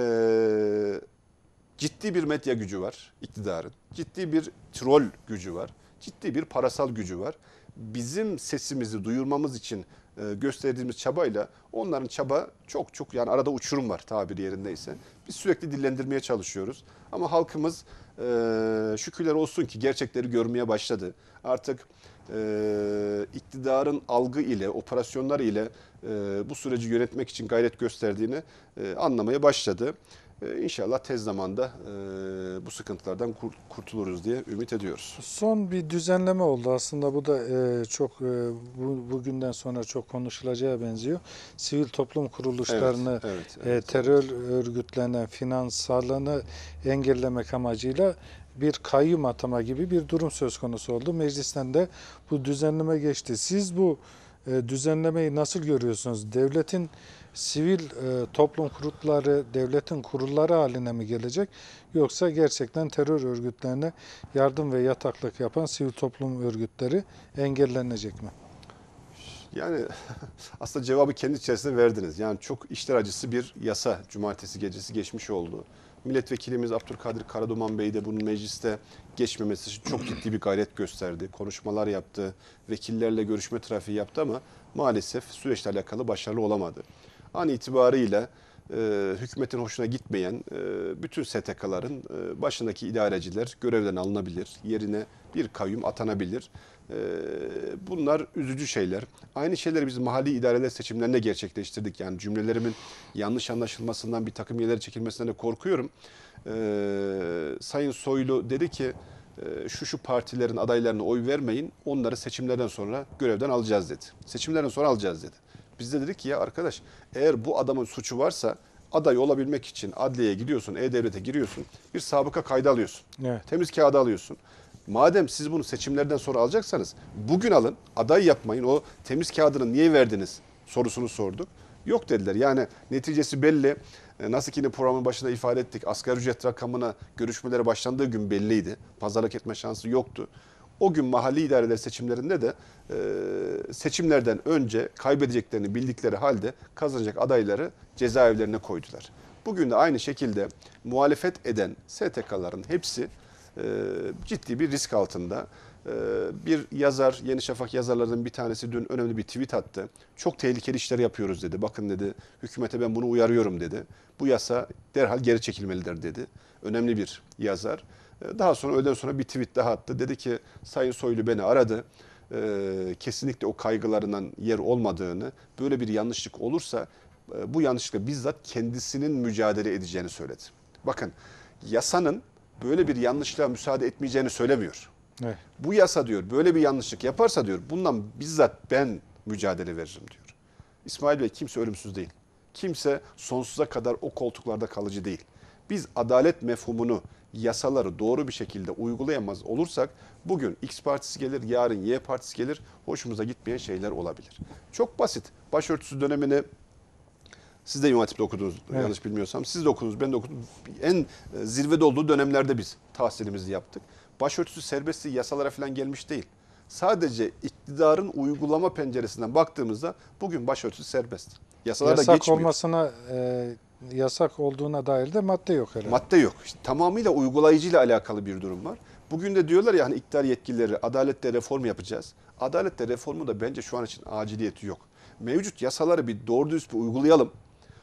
ciddi bir medya gücü var iktidarın. Ciddi bir troll gücü var. Ciddi bir parasal gücü var. Bizim sesimizi duyurmamız için e, gösterdiğimiz çabayla onların çaba çok çok yani arada uçurum var tabiri yerindeyse. Biz sürekli dillendirmeye çalışıyoruz. Ama halkımız e, şükürler olsun ki gerçekleri görmeye başladı. Artık e, iktidarın algı ile, operasyonlar ile e, bu süreci yönetmek için gayret gösterdiğini e, anlamaya başladı. Ee, inşallah tez zamanda e, bu sıkıntılardan kurtuluruz diye ümit ediyoruz. Son bir düzenleme oldu aslında bu da e, çok e, bugünden sonra çok konuşulacağı benziyor. Sivil toplum kuruluşlarını evet, evet, evet, terör evet. örgütlerinden finansalını engellemek amacıyla bir kayyum atama gibi bir durum söz konusu oldu. Meclisten de bu düzenleme geçti. Siz bu düzenlemeyi nasıl görüyorsunuz? Devletin sivil e, toplum kurulları devletin kurulları haline mi gelecek yoksa gerçekten terör örgütlerine yardım ve yataklık yapan sivil toplum örgütleri engellenecek mi? Yani aslında cevabı kendi içerisinde verdiniz. Yani çok işler acısı bir yasa cumartesi gecesi geçmiş oldu. Milletvekilimiz Abdülkadir Karaduman Bey de bunun mecliste geçmemesi için çok ciddi bir gayret gösterdi. Konuşmalar yaptı, vekillerle görüşme trafiği yaptı ama maalesef süreçle alakalı başarılı olamadı an itibarıyla e, hükümetin hoşuna gitmeyen e, bütün STK'ların e, başındaki idareciler görevden alınabilir. Yerine bir kayyum atanabilir. E, bunlar üzücü şeyler. Aynı şeyleri biz mahalli idareler seçimlerinde gerçekleştirdik. Yani cümlelerimin yanlış anlaşılmasından bir takım yerler çekilmesinden de korkuyorum. E, Sayın Soylu dedi ki e, şu şu partilerin adaylarına oy vermeyin onları seçimlerden sonra görevden alacağız dedi. Seçimlerden sonra alacağız dedi. Biz de dedik ki ya arkadaş eğer bu adamın suçu varsa aday olabilmek için adliyeye gidiyorsun, e-devlete giriyorsun, bir sabıka kaydı alıyorsun. Evet. Temiz kağıdı alıyorsun. Madem siz bunu seçimlerden sonra alacaksanız bugün alın, aday yapmayın. O temiz kağıdını niye verdiniz sorusunu sorduk. Yok dediler. Yani neticesi belli. E, nasıl ki yine programın başında ifade ettik. Asgari ücret rakamına görüşmelere başlandığı gün belliydi. Pazarlık etme şansı yoktu o gün mahalli idareler seçimlerinde de e, seçimlerden önce kaybedeceklerini bildikleri halde kazanacak adayları cezaevlerine koydular. Bugün de aynı şekilde muhalefet eden STK'ların hepsi e, ciddi bir risk altında. E, bir yazar, Yeni Şafak yazarlarının bir tanesi dün önemli bir tweet attı. Çok tehlikeli işler yapıyoruz dedi. Bakın dedi hükümete ben bunu uyarıyorum dedi. Bu yasa derhal geri çekilmelidir dedi. Önemli bir yazar. Daha sonra öğleden sonra bir tweet daha attı. Dedi ki Sayın Soylu beni aradı. Ee, kesinlikle o kaygılarından yer olmadığını, böyle bir yanlışlık olursa e, bu yanlışlıkla bizzat kendisinin mücadele edeceğini söyledi. Bakın yasanın böyle bir yanlışlığa müsaade etmeyeceğini söylemiyor. Evet. Bu yasa diyor böyle bir yanlışlık yaparsa diyor bundan bizzat ben mücadele veririm diyor. İsmail Bey kimse ölümsüz değil. Kimse sonsuza kadar o koltuklarda kalıcı değil. Biz adalet mefhumunu yasaları doğru bir şekilde uygulayamaz olursak bugün X partisi gelir, yarın Y partisi gelir. Hoşumuza gitmeyen şeyler olabilir. Çok basit. Başörtüsü dönemini siz de yönetimde okudunuz evet. yanlış bilmiyorsam. Siz de okudunuz, ben de okudum. En zirvede olduğu dönemlerde biz tahsilimizi yaptık. Başörtüsü serbestliği yasalara falan gelmiş değil. Sadece iktidarın uygulama penceresinden baktığımızda bugün başörtüsü serbest. Yasalar Yasak da geçmiyor. olmasına e, yasak olduğuna dair de madde yok herhalde. Madde yok. İşte tamamıyla uygulayıcıyla alakalı bir durum var. Bugün de diyorlar ya hani iktidar yetkilileri adalette reform yapacağız. Adalette reformu da bence şu an için aciliyeti yok. Mevcut yasaları bir doğru düz bir uygulayalım.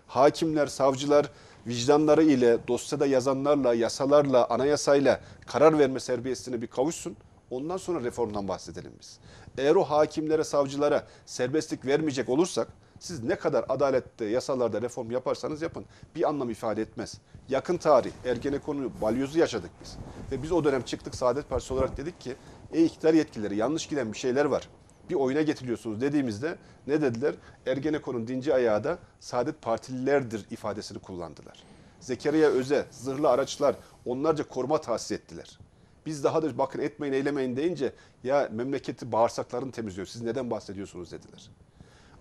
Hakimler, savcılar vicdanları ile dosyada yazanlarla, yasalarla, anayasayla karar verme serbestiyetine bir kavuşsun. Ondan sonra reformdan bahsedelim biz. Eğer o hakimlere, savcılara serbestlik vermeyecek olursak siz ne kadar adalette, yasalarda reform yaparsanız yapın bir anlam ifade etmez. Yakın tarih, Ergenekon'u, balyozu yaşadık biz. Ve biz o dönem çıktık Saadet Partisi olarak dedik ki ey iktidar yetkileri yanlış giden bir şeyler var. Bir oyuna getiriyorsunuz dediğimizde ne dediler? Ergenekon'un dinci ayağı da Saadet Partililerdir ifadesini kullandılar. Zekeriya Öze, zırhlı araçlar onlarca koruma tahsis ettiler. Biz daha da bakın etmeyin eylemeyin deyince ya memleketi bağırsakların temizliyor siz neden bahsediyorsunuz dediler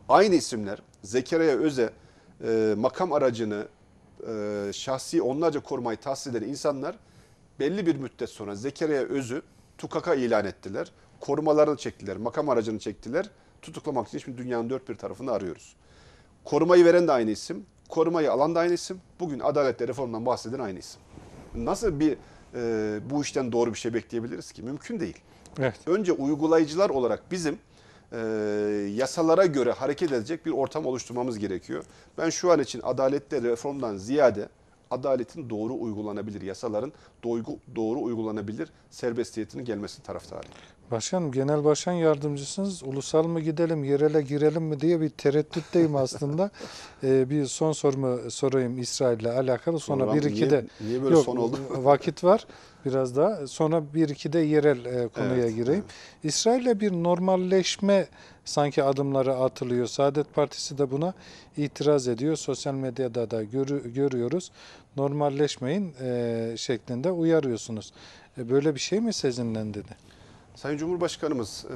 aynı isimler Zekeriya Öze e, makam aracını e, şahsi onlarca korumayı tahsis eden insanlar belli bir müddet sonra Zekeriya Öz'ü tukaka ilan ettiler. Korumalarını çektiler, makam aracını çektiler. Tutuklamak için şimdi dünyanın dört bir tarafını arıyoruz. Korumayı veren de aynı isim, korumayı alan da aynı isim. Bugün adalet reformdan bahseden aynı isim. Nasıl bir e, bu işten doğru bir şey bekleyebiliriz ki? Mümkün değil. Evet. Önce uygulayıcılar olarak bizim e, yasalara göre hareket edecek bir ortam oluşturmamız gerekiyor. Ben şu an için adaletli reformdan ziyade adaletin doğru uygulanabilir, yasaların doğru, doğru uygulanabilir serbestiyetinin gelmesi taraftarıyım. Başkanım genel başkan yardımcısınız. Ulusal mı gidelim, yerele girelim mi diye bir tereddütteyim aslında. ee, bir son sorumu sorayım İsrail'le alakalı. Sonra Ulan, bir iki niye, de niye böyle yok, son oldu? vakit var biraz daha. Sonra bir iki de yerel e, konuya evet, gireyim. Evet. İsrail'le bir normalleşme sanki adımları atılıyor. Saadet Partisi de buna itiraz ediyor. Sosyal medyada da görü, görüyoruz. Normalleşmeyin e, şeklinde uyarıyorsunuz. E, böyle bir şey mi sezinlendi? Sayın Cumhurbaşkanımız e,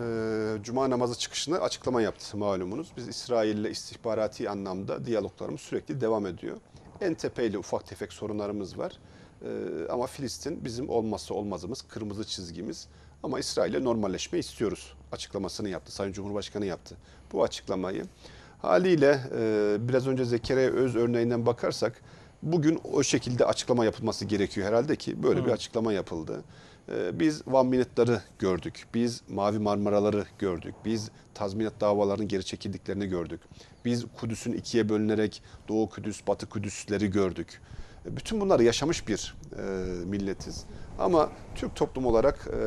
Cuma namazı çıkışında açıklama yaptı malumunuz. Biz İsrail ile istihbarati anlamda diyaloglarımız sürekli devam ediyor. En tepeyle ufak tefek sorunlarımız var. E, ama Filistin bizim olmazsa olmazımız, kırmızı çizgimiz. Ama İsrail ile normalleşme istiyoruz açıklamasını yaptı. Sayın Cumhurbaşkanı yaptı bu açıklamayı. Haliyle e, biraz önce Zekeriya Öz örneğinden bakarsak bugün o şekilde açıklama yapılması gerekiyor herhalde ki böyle Hı. bir açıklama yapıldı. Ee, biz Van Minetleri gördük, biz Mavi Marmaraları gördük, biz tazminat davalarının geri çekildiklerini gördük. Biz Kudüs'ün ikiye bölünerek Doğu Kudüs, Batı Kudüs'leri gördük. Ee, bütün bunları yaşamış bir e, milletiz. Ama Türk toplum olarak e,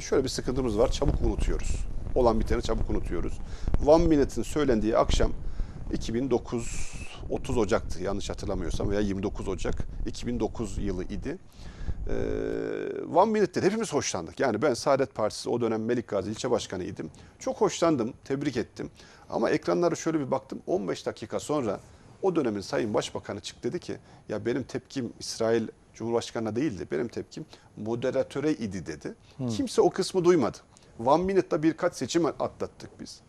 şöyle bir sıkıntımız var, çabuk unutuyoruz. Olan biteni çabuk unutuyoruz. Van Minnet'in söylendiği akşam 2009 30 Ocak'tı yanlış hatırlamıyorsam veya 29 Ocak 2009 yılı idi. E, One Minute'den hepimiz hoşlandık. Yani ben Saadet Partisi o dönem Melik Gazi ilçe başkanıydım. Çok hoşlandım, tebrik ettim. Ama ekranlara şöyle bir baktım 15 dakika sonra o dönemin Sayın Başbakanı çıktı dedi ki ya benim tepkim İsrail Cumhurbaşkanı'na değildi. Benim tepkim moderatöre idi dedi. Hmm. Kimse o kısmı duymadı. One Minute'da birkaç seçim atlattık biz.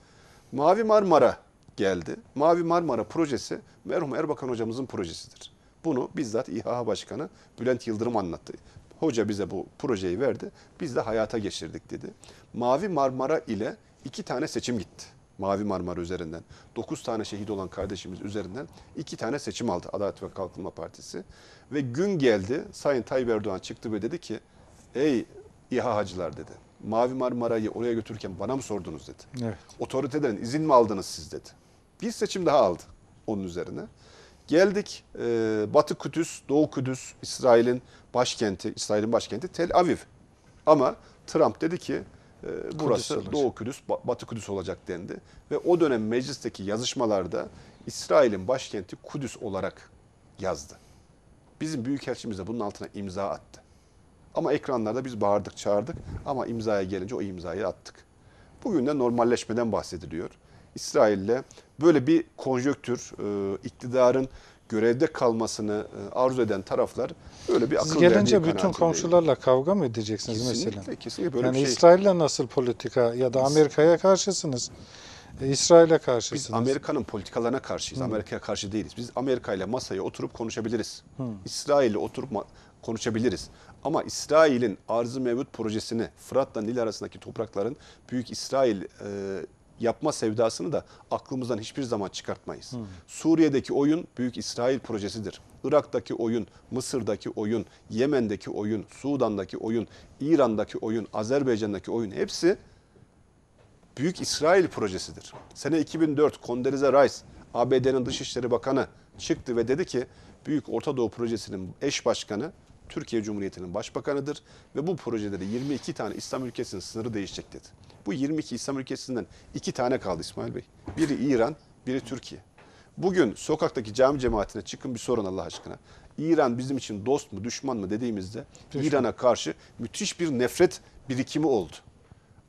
Mavi Marmara geldi. Mavi Marmara projesi merhum Erbakan hocamızın projesidir. Bunu bizzat İHA Başkanı Bülent Yıldırım anlattı. Hoca bize bu projeyi verdi. Biz de hayata geçirdik dedi. Mavi Marmara ile iki tane seçim gitti. Mavi Marmara üzerinden. dokuz tane şehit olan kardeşimiz üzerinden iki tane seçim aldı Adalet ve Kalkınma Partisi. Ve gün geldi Sayın Tayyip Erdoğan çıktı ve dedi ki ey İHA İHA'cılar dedi. Mavi Marmara'yı oraya götürürken bana mı sordunuz dedi. Evet. Otoriteden izin mi aldınız siz dedi. Bir seçim daha aldı onun üzerine. Geldik e, Batı Kudüs, Doğu Kudüs, İsrail'in başkenti, İsrail'in başkenti Tel Aviv. Ama Trump dedi ki e, burası Kudüs Doğu Kudüs, Batı Kudüs olacak dendi. Ve o dönem meclisteki yazışmalarda İsrail'in başkenti Kudüs olarak yazdı. Bizim büyükelçimiz de bunun altına imza attı. Ama ekranlarda biz bağırdık, çağırdık ama imzaya gelince o imzayı attık. Bugün de normalleşmeden bahsediliyor. İsrail'le böyle bir konjöktür, e, iktidarın görevde kalmasını e, arzu eden taraflar böyle bir akıl Siz gelince bütün komşularla değil. kavga mı edeceksiniz kesinlikle, mesela? Kesinlikle böyle yani şey. İsrail'le nasıl politika ya da Amerika'ya karşısınız. E, İsrail'e karşısınız. Biz Amerika'nın politikalarına karşıyız. Amerika'ya karşı değiliz. Biz Amerika ile masaya oturup konuşabiliriz. İsrail'le oturup konuşabiliriz. Ama İsrail'in arz-ı mevcut projesini Fırat'la Nil arasındaki toprakların Büyük İsrail e, yapma sevdasını da aklımızdan hiçbir zaman çıkartmayız. Hmm. Suriye'deki oyun Büyük İsrail projesidir. Irak'taki oyun, Mısır'daki oyun, Yemen'deki oyun, Sudan'daki oyun, İran'daki oyun, Azerbaycan'daki oyun hepsi Büyük İsrail projesidir. Sene 2004 Condoleezza Rice ABD'nin Dışişleri Bakanı çıktı ve dedi ki Büyük Orta Doğu Projesi'nin eş başkanı Türkiye Cumhuriyeti'nin başbakanıdır ve bu projede de 22 tane İslam ülkesinin sınırı değişecek dedi. Bu 22 İslam ülkesinden iki tane kaldı İsmail Bey. Biri İran, biri Türkiye. Bugün sokaktaki cami cemaatine çıkın bir sorun Allah aşkına. İran bizim için dost mu düşman mı dediğimizde İran'a karşı müthiş bir nefret birikimi oldu.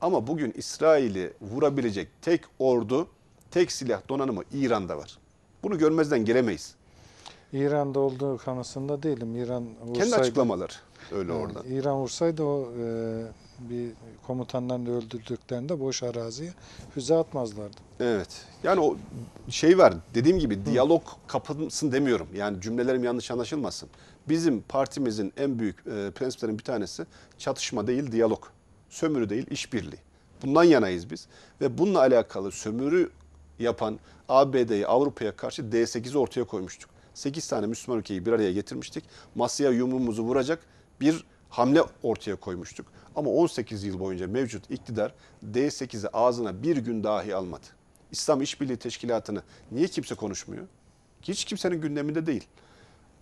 Ama bugün İsrail'i vurabilecek tek ordu, tek silah donanımı İran'da var. Bunu görmezden gelemeyiz. İran'da olduğu kanısında değilim. İran vursaydı... Kendi açıklamaları. Öyle yani orada. İran vursaydı o e, bir komutandan öldürdüklerinde boş araziye füze atmazlardı. Evet. Yani o şey var dediğim gibi Hı. diyalog kapısın demiyorum. Yani cümlelerim yanlış anlaşılmasın. Bizim partimizin en büyük e, prensiplerin bir tanesi çatışma değil diyalog. Sömürü değil işbirliği. Bundan yanayız biz. Ve bununla alakalı sömürü yapan ABD'yi Avrupa'ya karşı D8'i ortaya koymuştuk. 8 tane Müslüman ülkeyi bir araya getirmiştik. Masaya yumruğumuzu vuracak bir hamle ortaya koymuştuk. Ama 18 yıl boyunca mevcut iktidar D8'i ağzına bir gün dahi almadı. İslam İşbirliği Teşkilatı'nı niye kimse konuşmuyor? Hiç kimsenin gündeminde değil.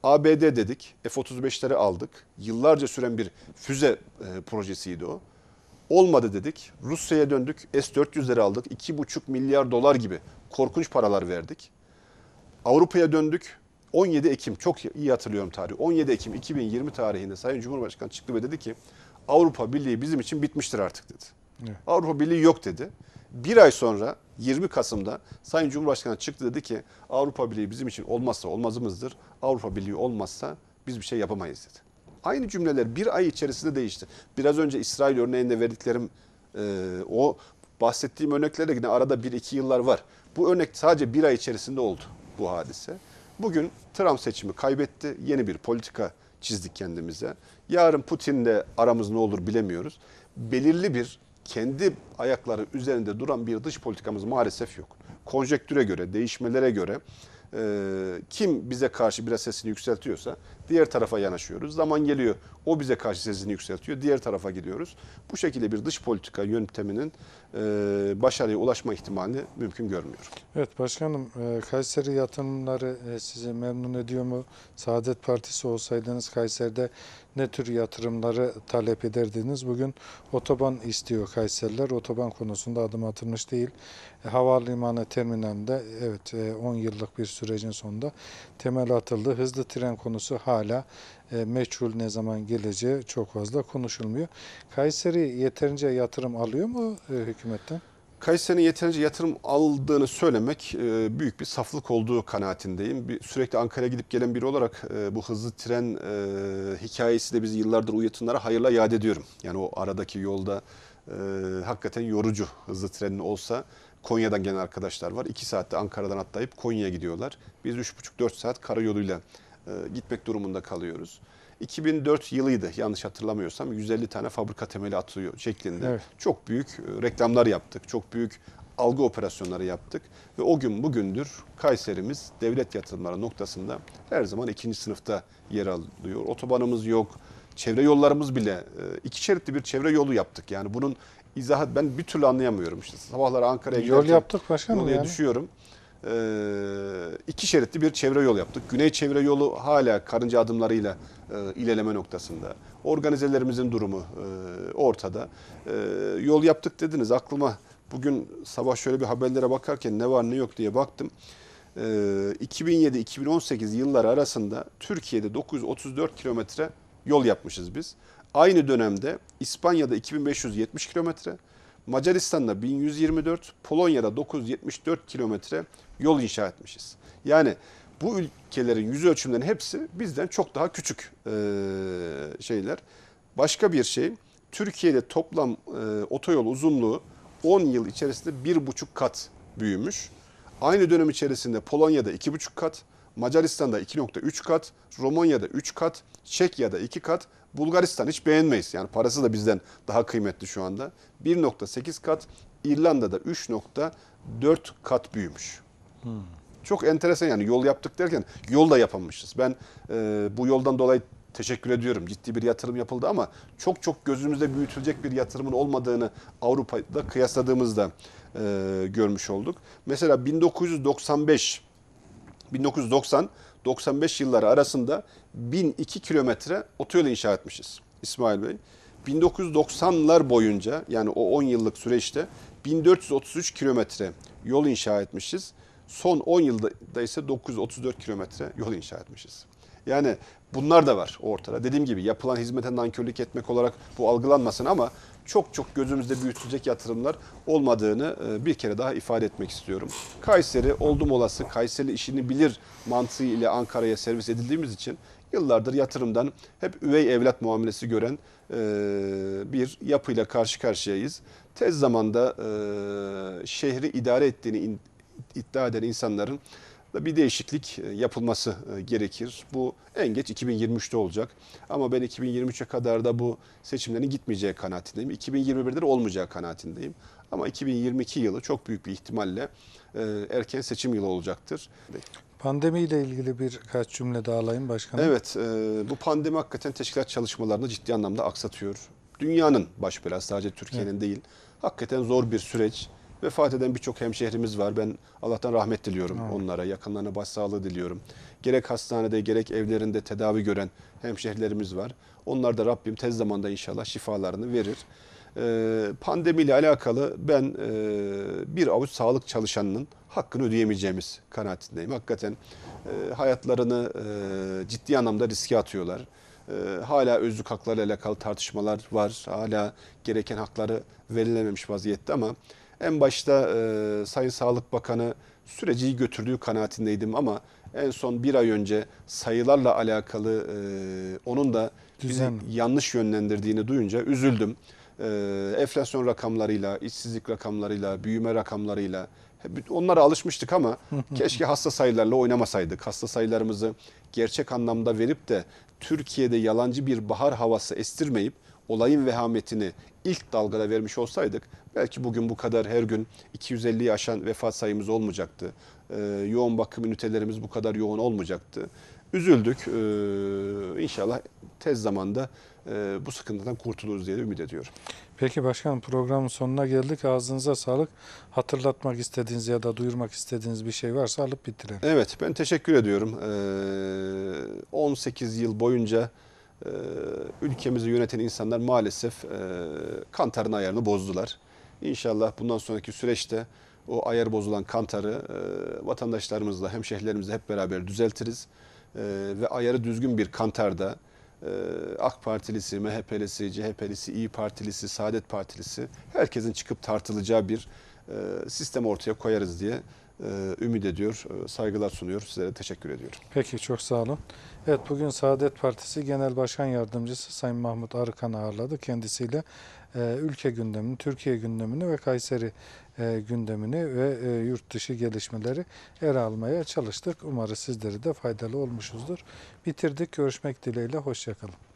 ABD dedik, F-35'leri aldık. Yıllarca süren bir füze e, projesiydi o. Olmadı dedik. Rusya'ya döndük. S-400'leri aldık. 2,5 milyar dolar gibi korkunç paralar verdik. Avrupa'ya döndük. 17 Ekim çok iyi hatırlıyorum tarihi. 17 Ekim 2020 tarihinde Sayın Cumhurbaşkanı çıktı ve dedi ki Avrupa Birliği bizim için bitmiştir artık dedi. Evet. Avrupa Birliği yok dedi. Bir ay sonra 20 Kasım'da Sayın Cumhurbaşkanı çıktı dedi ki Avrupa Birliği bizim için olmazsa olmazımızdır. Avrupa Birliği olmazsa biz bir şey yapamayız dedi. Aynı cümleler bir ay içerisinde değişti. Biraz önce İsrail örneğinde verdiklerim e, o bahsettiğim örneklere yine arada bir iki yıllar var. Bu örnek sadece bir ay içerisinde oldu bu hadise. Bugün Trump seçimi kaybetti. Yeni bir politika çizdik kendimize. Yarın Putin'le aramız ne olur bilemiyoruz. Belirli bir kendi ayakları üzerinde duran bir dış politikamız maalesef yok. Konjektüre göre, değişmelere göre e, kim bize karşı biraz sesini yükseltiyorsa Diğer tarafa yanaşıyoruz. Zaman geliyor o bize karşı sesini yükseltiyor. Diğer tarafa gidiyoruz. Bu şekilde bir dış politika yönteminin e, başarıya ulaşma ihtimalini mümkün görmüyorum. Evet başkanım e, Kayseri yatırımları e, sizi memnun ediyor mu? Saadet Partisi olsaydınız Kayseri'de ne tür yatırımları talep ederdiniz? Bugün otoban istiyor Kayseriler. Otoban konusunda adım atılmış değil. E, havalimanı terminalinde evet e, 10 yıllık bir sürecin sonunda temel atıldı. Hızlı tren konusu hala hala e, meçhul ne zaman geleceği çok fazla konuşulmuyor. Kayseri yeterince yatırım alıyor mu e, hükümetten? Kayseri'nin yeterince yatırım aldığını söylemek e, büyük bir saflık olduğu kanaatindeyim. Bir, sürekli Ankara'ya gidip gelen biri olarak e, bu hızlı tren e, hikayesi de bizi yıllardır uyutunlara hayırla yad ediyorum. Yani o aradaki yolda e, hakikaten yorucu hızlı trenin olsa Konya'dan gelen arkadaşlar var. 2 saatte Ankara'dan atlayıp Konya'ya gidiyorlar. Biz 3,5-4 saat karayoluyla yoluyla e, gitmek durumunda kalıyoruz. 2004 yılıydı yanlış hatırlamıyorsam 150 tane fabrika temeli atıyor şeklinde. Evet. Çok büyük e, reklamlar yaptık. Çok büyük algı operasyonları yaptık ve o gün bugündür Kayserimiz devlet yatırımları noktasında her zaman ikinci sınıfta yer alıyor. Otobanımız yok, çevre yollarımız bile e, iki şeritli bir çevre yolu yaptık. Yani bunun izahı ben bir türlü anlayamıyorum. İşte sabahları Ankara'ya giderken yol yaptık başkanım yolaya yani. düşüyorum. Ee, iki şeritli bir çevre yol yaptık. Güney çevre yolu hala karınca adımlarıyla e, ilerleme noktasında. Organizelerimizin durumu e, ortada. E, yol yaptık dediniz aklıma bugün sabah şöyle bir haberlere bakarken ne var ne yok diye baktım. 2007-2018 yılları arasında Türkiye'de 934 kilometre yol yapmışız biz. Aynı dönemde İspanya'da 2570 kilometre, Macaristan'da 1124, Polonya'da 974 kilometre yol inşa etmişiz. Yani bu ülkelerin yüz ölçümlerinin hepsi bizden çok daha küçük e, şeyler. Başka bir şey, Türkiye'de toplam e, otoyol uzunluğu 10 yıl içerisinde 1,5 kat büyümüş. Aynı dönem içerisinde Polonya'da 2,5 kat, Macaristan'da 2,3 kat, Romanya'da 3 kat, Çekya'da 2 kat, Bulgaristan hiç beğenmeyiz. Yani parası da bizden daha kıymetli şu anda. 1,8 kat, İrlanda'da 3,4 kat büyümüş. Çok enteresan yani yol yaptık derken yol da yapamamışız. Ben e, bu yoldan dolayı teşekkür ediyorum. Ciddi bir yatırım yapıldı ama çok çok gözümüzde büyütülecek bir yatırımın olmadığını Avrupa'da kıyasladığımızda e, görmüş olduk. Mesela 1995 1990 95 yılları arasında 1002 kilometre otoyol inşa etmişiz İsmail Bey. 1990'lar boyunca yani o 10 yıllık süreçte 1433 kilometre yol inşa etmişiz. Son 10 yılda ise 934 kilometre yol inşa etmişiz. Yani bunlar da var ortada. Dediğim gibi yapılan hizmete nankörlük etmek olarak bu algılanmasın ama çok çok gözümüzde büyütecek yatırımlar olmadığını e, bir kere daha ifade etmek istiyorum. Kayseri oldum olası Kayseri işini bilir mantığı ile Ankara'ya servis edildiğimiz için yıllardır yatırımdan hep üvey evlat muamelesi gören e, bir yapıyla karşı karşıyayız. Tez zamanda e, şehri idare ettiğini iddia eden insanların da bir değişiklik e, yapılması e, gerekir. Bu en geç 2023'te olacak. Ama ben 2023'e kadar da bu seçimlerin gitmeyeceği kanaatindeyim. 2021'de de olmayacağı kanaatindeyim. Ama 2022 yılı çok büyük bir ihtimalle e, erken seçim yılı olacaktır. Pandemi ile ilgili birkaç cümle daha alayım başkanım. Evet, bu pandemi hakikaten teşkilat çalışmalarını ciddi anlamda aksatıyor. Dünyanın baş belası sadece Türkiye'nin evet. değil. Hakikaten zor bir süreç Vefat eden birçok hemşehrimiz var. Ben Allah'tan rahmet diliyorum evet. onlara. Yakınlarına başsağlığı diliyorum. Gerek hastanede gerek evlerinde tedavi gören hemşehrilerimiz var. Onlar da Rabbim tez zamanda inşallah şifalarını verir. Ee, pandemiyle alakalı ben e, bir avuç sağlık çalışanının hakkını ödeyemeyeceğimiz kanaatindeyim. Hakikaten e, hayatlarını e, ciddi anlamda riske atıyorlar e, hala özlük haklarıyla alakalı tartışmalar var. Hala gereken hakları verilememiş vaziyette ama en başta e, Sayın Sağlık Bakanı süreci iyi götürdüğü kanaatindeydim ama en son bir ay önce sayılarla alakalı e, onun da bizi yanlış yönlendirdiğini duyunca üzüldüm. E, enflasyon rakamlarıyla, işsizlik rakamlarıyla, büyüme rakamlarıyla onlara alışmıştık ama keşke hasta sayılarla oynamasaydık. Hasta sayılarımızı gerçek anlamda verip de Türkiye'de yalancı bir bahar havası estirmeyip olayın vehametini ilk dalgada vermiş olsaydık belki bugün bu kadar her gün 250'yi aşan vefat sayımız olmayacaktı. Ee, yoğun bakım ünitelerimiz bu kadar yoğun olmayacaktı. Üzüldük. Ee, inşallah tez zamanda e, bu sıkıntıdan kurtuluruz diye ümit ediyorum. Peki başkanım programın sonuna geldik. Ağzınıza sağlık. Hatırlatmak istediğiniz ya da duyurmak istediğiniz bir şey varsa alıp bitirelim. Evet ben teşekkür ediyorum. 18 ee, yıl boyunca e, ülkemizi yöneten insanlar maalesef e, kantarın ayarını bozdular. İnşallah bundan sonraki süreçte o ayar bozulan kantarı e, vatandaşlarımızla, hemşehrilerimizle hep beraber düzeltiriz. E, ve ayarı düzgün bir kantarda e, AK Partilisi, MHP'lisi, CHP'lisi, İyi Partilisi, Saadet Partilisi herkesin çıkıp tartılacağı bir e, sistem ortaya koyarız diye ee, ümit ediyor, e, saygılar sunuyor. Sizlere teşekkür ediyorum. Peki çok sağ olun. Evet bugün Saadet Partisi Genel Başkan Yardımcısı Sayın Mahmut Arıkan ağırladı. Kendisiyle e, ülke gündemini, Türkiye gündemini ve Kayseri e, gündemini ve yurt dışı gelişmeleri ele almaya çalıştık. Umarız sizleri de faydalı olmuşuzdur. Bitirdik. Görüşmek dileğiyle. Hoşçakalın.